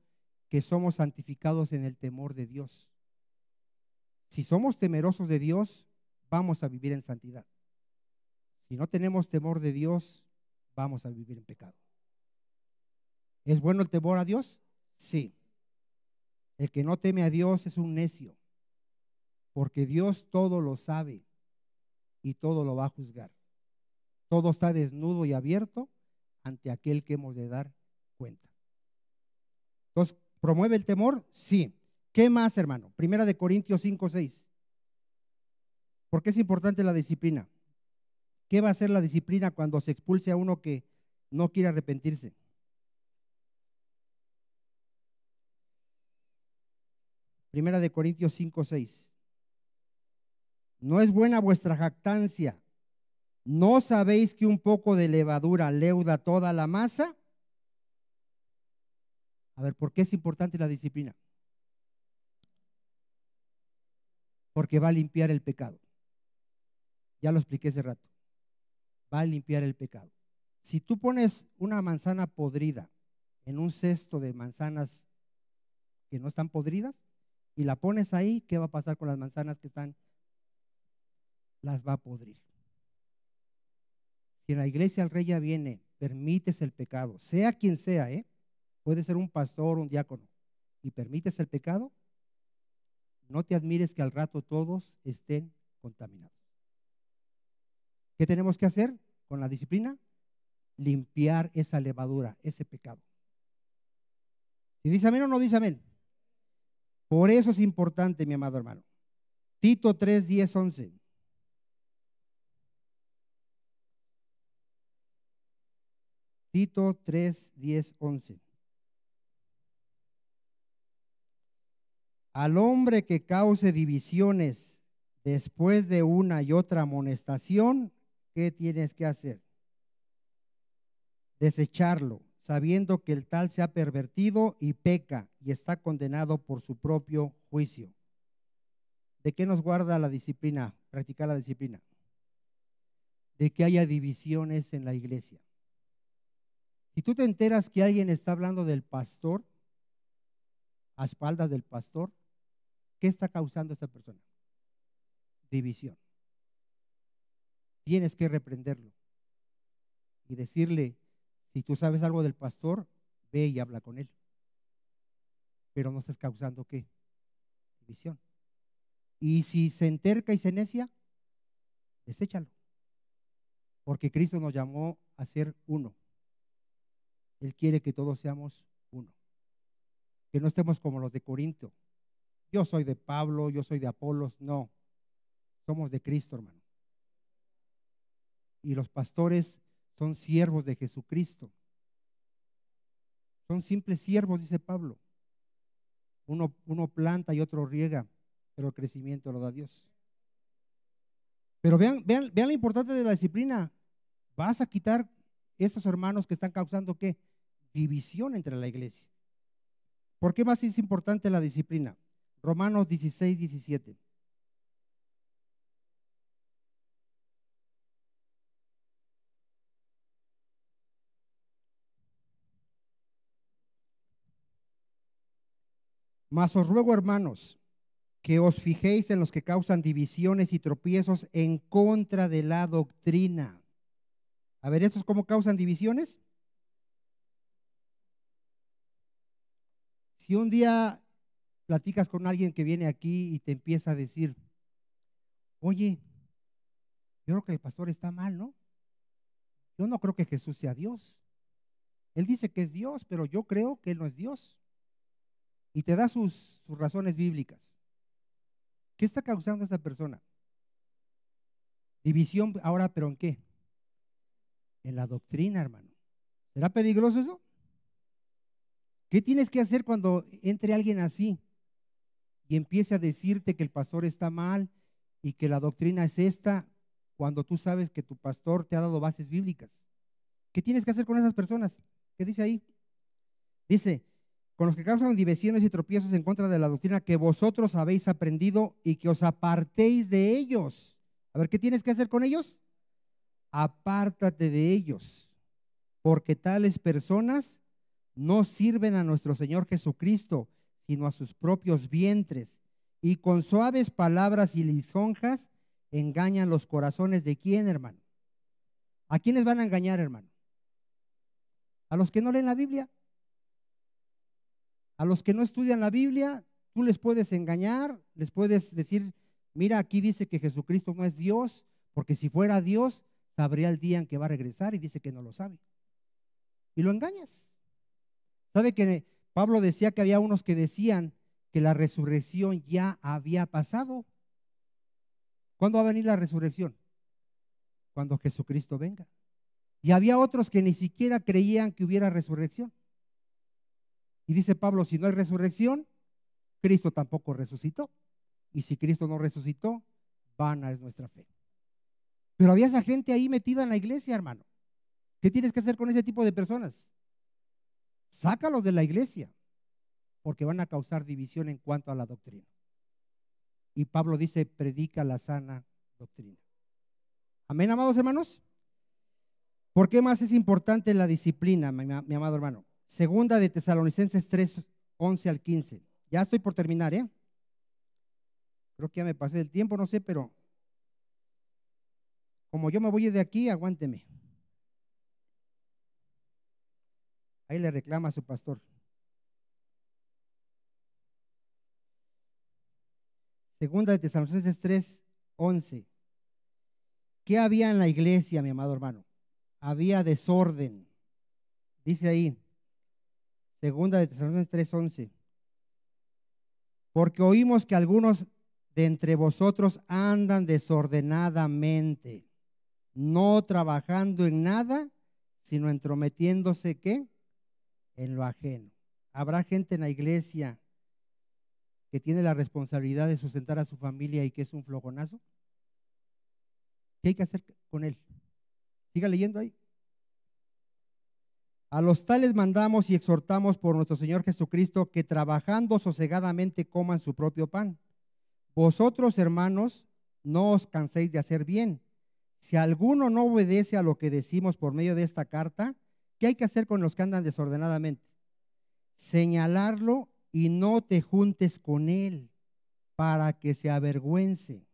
que somos santificados en el temor de Dios. Si somos temerosos de Dios, vamos a vivir en santidad. Si no tenemos temor de Dios, vamos a vivir en pecado. ¿Es bueno el temor a Dios? Sí. El que no teme a Dios es un necio, porque Dios todo lo sabe y todo lo va a juzgar. Todo está desnudo y abierto ante aquel que hemos de dar cuenta. Entonces, ¿promueve el temor? Sí. ¿Qué más, hermano? Primera de Corintios 5, 6. ¿Por qué es importante la disciplina? ¿Qué va a ser la disciplina cuando se expulse a uno que no quiere arrepentirse? Primera de Corintios 5, 6. No es buena vuestra jactancia. ¿No sabéis que un poco de levadura leuda toda la masa? A ver, ¿por qué es importante la disciplina? Porque va a limpiar el pecado. Ya lo expliqué hace rato. Va a limpiar el pecado. Si tú pones una manzana podrida en un cesto de manzanas que no están podridas, y la pones ahí, ¿qué va a pasar con las manzanas que están? Las va a podrir. Si en la iglesia el rey ya viene, permites el pecado, sea quien sea, ¿eh? puede ser un pastor, un diácono, y permites el pecado, no te admires que al rato todos estén contaminados. ¿Qué tenemos que hacer con la disciplina? Limpiar esa levadura, ese pecado. Si dice amén o no dice amén. Por eso es importante, mi amado hermano. Tito 3, 10, 11. Tito 3, 10, 11. Al hombre que cause divisiones después de una y otra amonestación, ¿qué tienes que hacer? Desecharlo sabiendo que el tal se ha pervertido y peca y está condenado por su propio juicio. ¿De qué nos guarda la disciplina, practicar la disciplina? De que haya divisiones en la iglesia. Si tú te enteras que alguien está hablando del pastor, a espaldas del pastor, ¿qué está causando esa persona? División. Tienes que reprenderlo y decirle, si tú sabes algo del pastor, ve y habla con él. Pero no estás causando qué? Visión. Y si se enterca y se necia, deséchalo. Porque Cristo nos llamó a ser uno. Él quiere que todos seamos uno. Que no estemos como los de Corinto. Yo soy de Pablo, yo soy de Apolos. No. Somos de Cristo, hermano. Y los pastores son siervos de Jesucristo. Son simples siervos, dice Pablo. Uno, planta y otro riega, pero el crecimiento lo da Dios. Pero vean, la vean de la disciplina. Vas a quitar esos hermanos que están causando qué? División entre la iglesia. ¿Por qué más es importante la disciplina? Romanos 16, 17. Mas os ruego, hermanos, que os fijéis en los que causan divisiones y tropiezos en contra de la doctrina. A ver, ¿estos cómo causan divisiones? Si un día platicas con alguien que viene aquí y te empieza a decir, oye, yo creo que el pastor está mal, ¿no? Yo no creo que Jesús sea Dios. Él dice que es Dios, pero yo creo que Él no es Dios y te da sus, razones bíblicas. ¿Qué está causando esa persona? División ahora, pero ¿en qué? En la doctrina, hermano. ¿Será peligroso eso? ¿Qué tienes que hacer cuando entre alguien así y empiece a decirte que el pastor está mal y que la doctrina es esta cuando tú sabes que tu pastor te ha dado bases bíblicas? ¿Qué tienes que hacer con esas personas? ¿Qué dice ahí? Dice, con los que causan divisiones y tropiezos en contra de la doctrina que vosotros habéis aprendido y que os apartéis de ellos. A ver, ¿qué tienes que hacer con ellos? Apártate de ellos, porque tales personas no sirven a nuestro Señor Jesucristo, sino a sus propios vientres, y con suaves palabras y lisonjas engañan los corazones de quién, hermano. ¿A quiénes van a engañar, hermano? A los que no leen la Biblia. A los que no estudian la Biblia, tú les puedes engañar, les puedes decir, mira, aquí dice que Jesucristo no es Dios, porque si fuera Dios, sabría el día en que va a regresar y dice que no lo sabe. Y lo engañas. ¿Sabe que Pablo decía que había unos que decían que la resurrección ya había pasado? ¿Cuándo va a venir la resurrección? Cuando Jesucristo venga. Y había otros que ni siquiera creían que hubiera resurrección dice Pablo, si no hay resurrección, Cristo tampoco resucitó. Y si Cristo no resucitó, vana es nuestra fe. Pero había esa gente ahí metida en la iglesia, hermano. ¿Qué tienes que hacer con ese tipo de personas? Sácalos de la iglesia, porque van a causar división en cuanto a la doctrina. Y Pablo dice, predica la sana doctrina. Amén, amados hermanos. ¿Por qué más es importante la disciplina, mi amado hermano? Segunda de Tesalonicenses 3, 11 al 15. Ya estoy por terminar, ¿eh? Creo que ya me pasé el tiempo, no sé, pero como yo me voy de aquí, aguánteme. Ahí le reclama a su pastor. Segunda de Tesalonicenses 3, 11. ¿Qué había en la iglesia, mi amado hermano? Había desorden. Dice ahí, Segunda de Tesalonicenses 3:11. Porque oímos que algunos de entre vosotros andan desordenadamente, no trabajando en nada, sino entrometiéndose qué? En lo ajeno. Habrá gente en la iglesia que tiene la responsabilidad de sustentar a su familia y que es un flojonazo. ¿Qué hay que hacer con él? Siga leyendo ahí. A los tales mandamos y exhortamos por nuestro Señor Jesucristo que trabajando sosegadamente coman su propio pan. Vosotros, hermanos, no os canséis de hacer bien. Si alguno no obedece a lo que decimos por medio de esta carta, ¿qué hay que hacer con los que andan desordenadamente? Señalarlo y no te juntes con él para que se avergüence,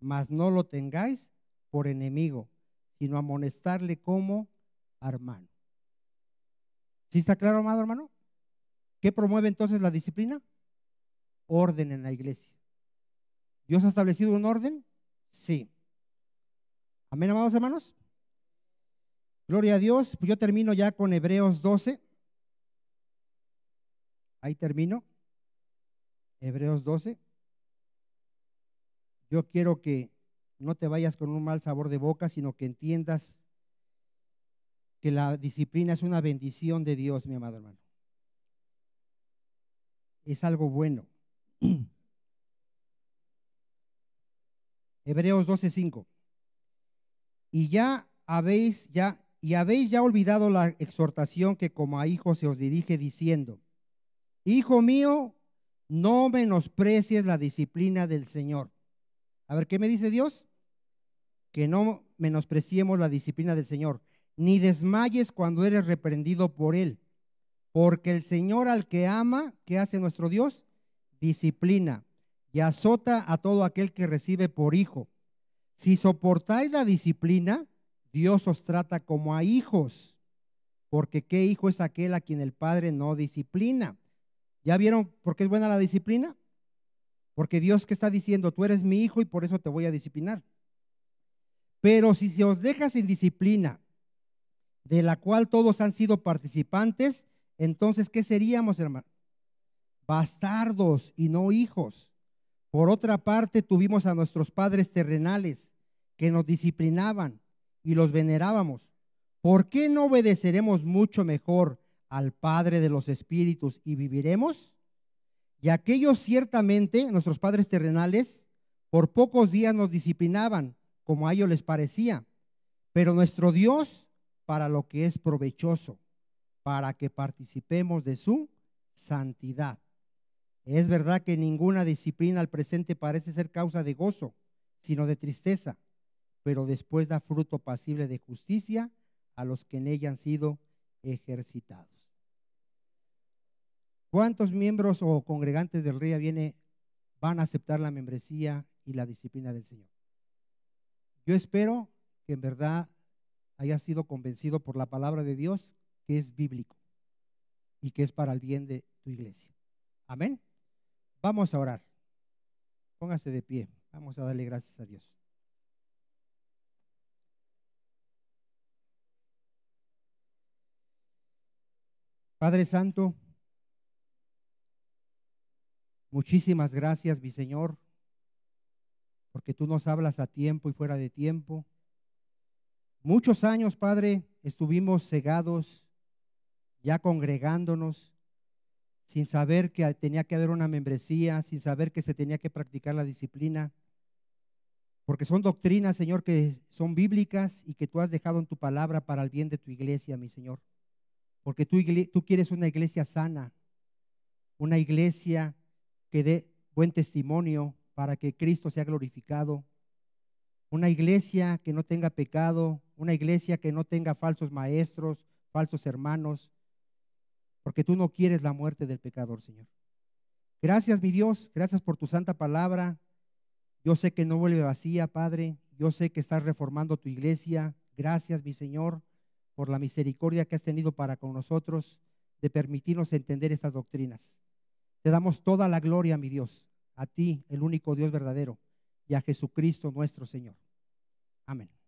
mas no lo tengáis por enemigo, sino amonestarle como hermano. ¿Sí está claro, amado hermano? ¿Qué promueve entonces la disciplina? Orden en la iglesia. ¿Dios ha establecido un orden? Sí. Amén, amados hermanos. Gloria a Dios. Pues yo termino ya con Hebreos 12. Ahí termino. Hebreos 12. Yo quiero que no te vayas con un mal sabor de boca, sino que entiendas que la disciplina es una bendición de Dios, mi amado hermano. Es algo bueno. Hebreos 12:5. Y ya habéis ya y habéis ya olvidado la exhortación que como a hijos se os dirige diciendo: Hijo mío, no menosprecies la disciplina del Señor. A ver, ¿qué me dice Dios? Que no menospreciemos la disciplina del Señor ni desmayes cuando eres reprendido por él. Porque el Señor al que ama, ¿qué hace nuestro Dios? Disciplina y azota a todo aquel que recibe por hijo. Si soportáis la disciplina, Dios os trata como a hijos, porque qué hijo es aquel a quien el Padre no disciplina. ¿Ya vieron por qué es buena la disciplina? Porque Dios que está diciendo, tú eres mi hijo y por eso te voy a disciplinar. Pero si se os deja sin disciplina de la cual todos han sido participantes, entonces, ¿qué seríamos, hermano? Bastardos y no hijos. Por otra parte, tuvimos a nuestros padres terrenales que nos disciplinaban y los venerábamos. ¿Por qué no obedeceremos mucho mejor al Padre de los Espíritus y viviremos? Y aquellos ciertamente, nuestros padres terrenales, por pocos días nos disciplinaban, como a ellos les parecía. Pero nuestro Dios para lo que es provechoso, para que participemos de su santidad. Es verdad que ninguna disciplina al presente parece ser causa de gozo, sino de tristeza, pero después da fruto pasible de justicia a los que en ella han sido ejercitados. ¿Cuántos miembros o congregantes del río viene, van a aceptar la membresía y la disciplina del Señor? Yo espero que en verdad hayas sido convencido por la palabra de Dios que es bíblico y que es para el bien de tu iglesia. Amén. Vamos a orar. Póngase de pie. Vamos a darle gracias a Dios. Padre Santo, muchísimas gracias, mi Señor, porque tú nos hablas a tiempo y fuera de tiempo Muchos años, Padre, estuvimos cegados, ya congregándonos, sin saber que tenía que haber una membresía, sin saber que se tenía que practicar la disciplina, porque son doctrinas, Señor, que son bíblicas y que tú has dejado en tu palabra para el bien de tu iglesia, mi Señor. Porque tú, tú quieres una iglesia sana, una iglesia que dé buen testimonio para que Cristo sea glorificado, una iglesia que no tenga pecado, una iglesia que no tenga falsos maestros, falsos hermanos, porque tú no quieres la muerte del pecador, Señor. Gracias, mi Dios, gracias por tu santa palabra. Yo sé que no vuelve vacía, Padre. Yo sé que estás reformando tu iglesia. Gracias, mi Señor, por la misericordia que has tenido para con nosotros de permitirnos entender estas doctrinas. Te damos toda la gloria, mi Dios, a ti, el único Dios verdadero, y a Jesucristo nuestro Señor. Amén.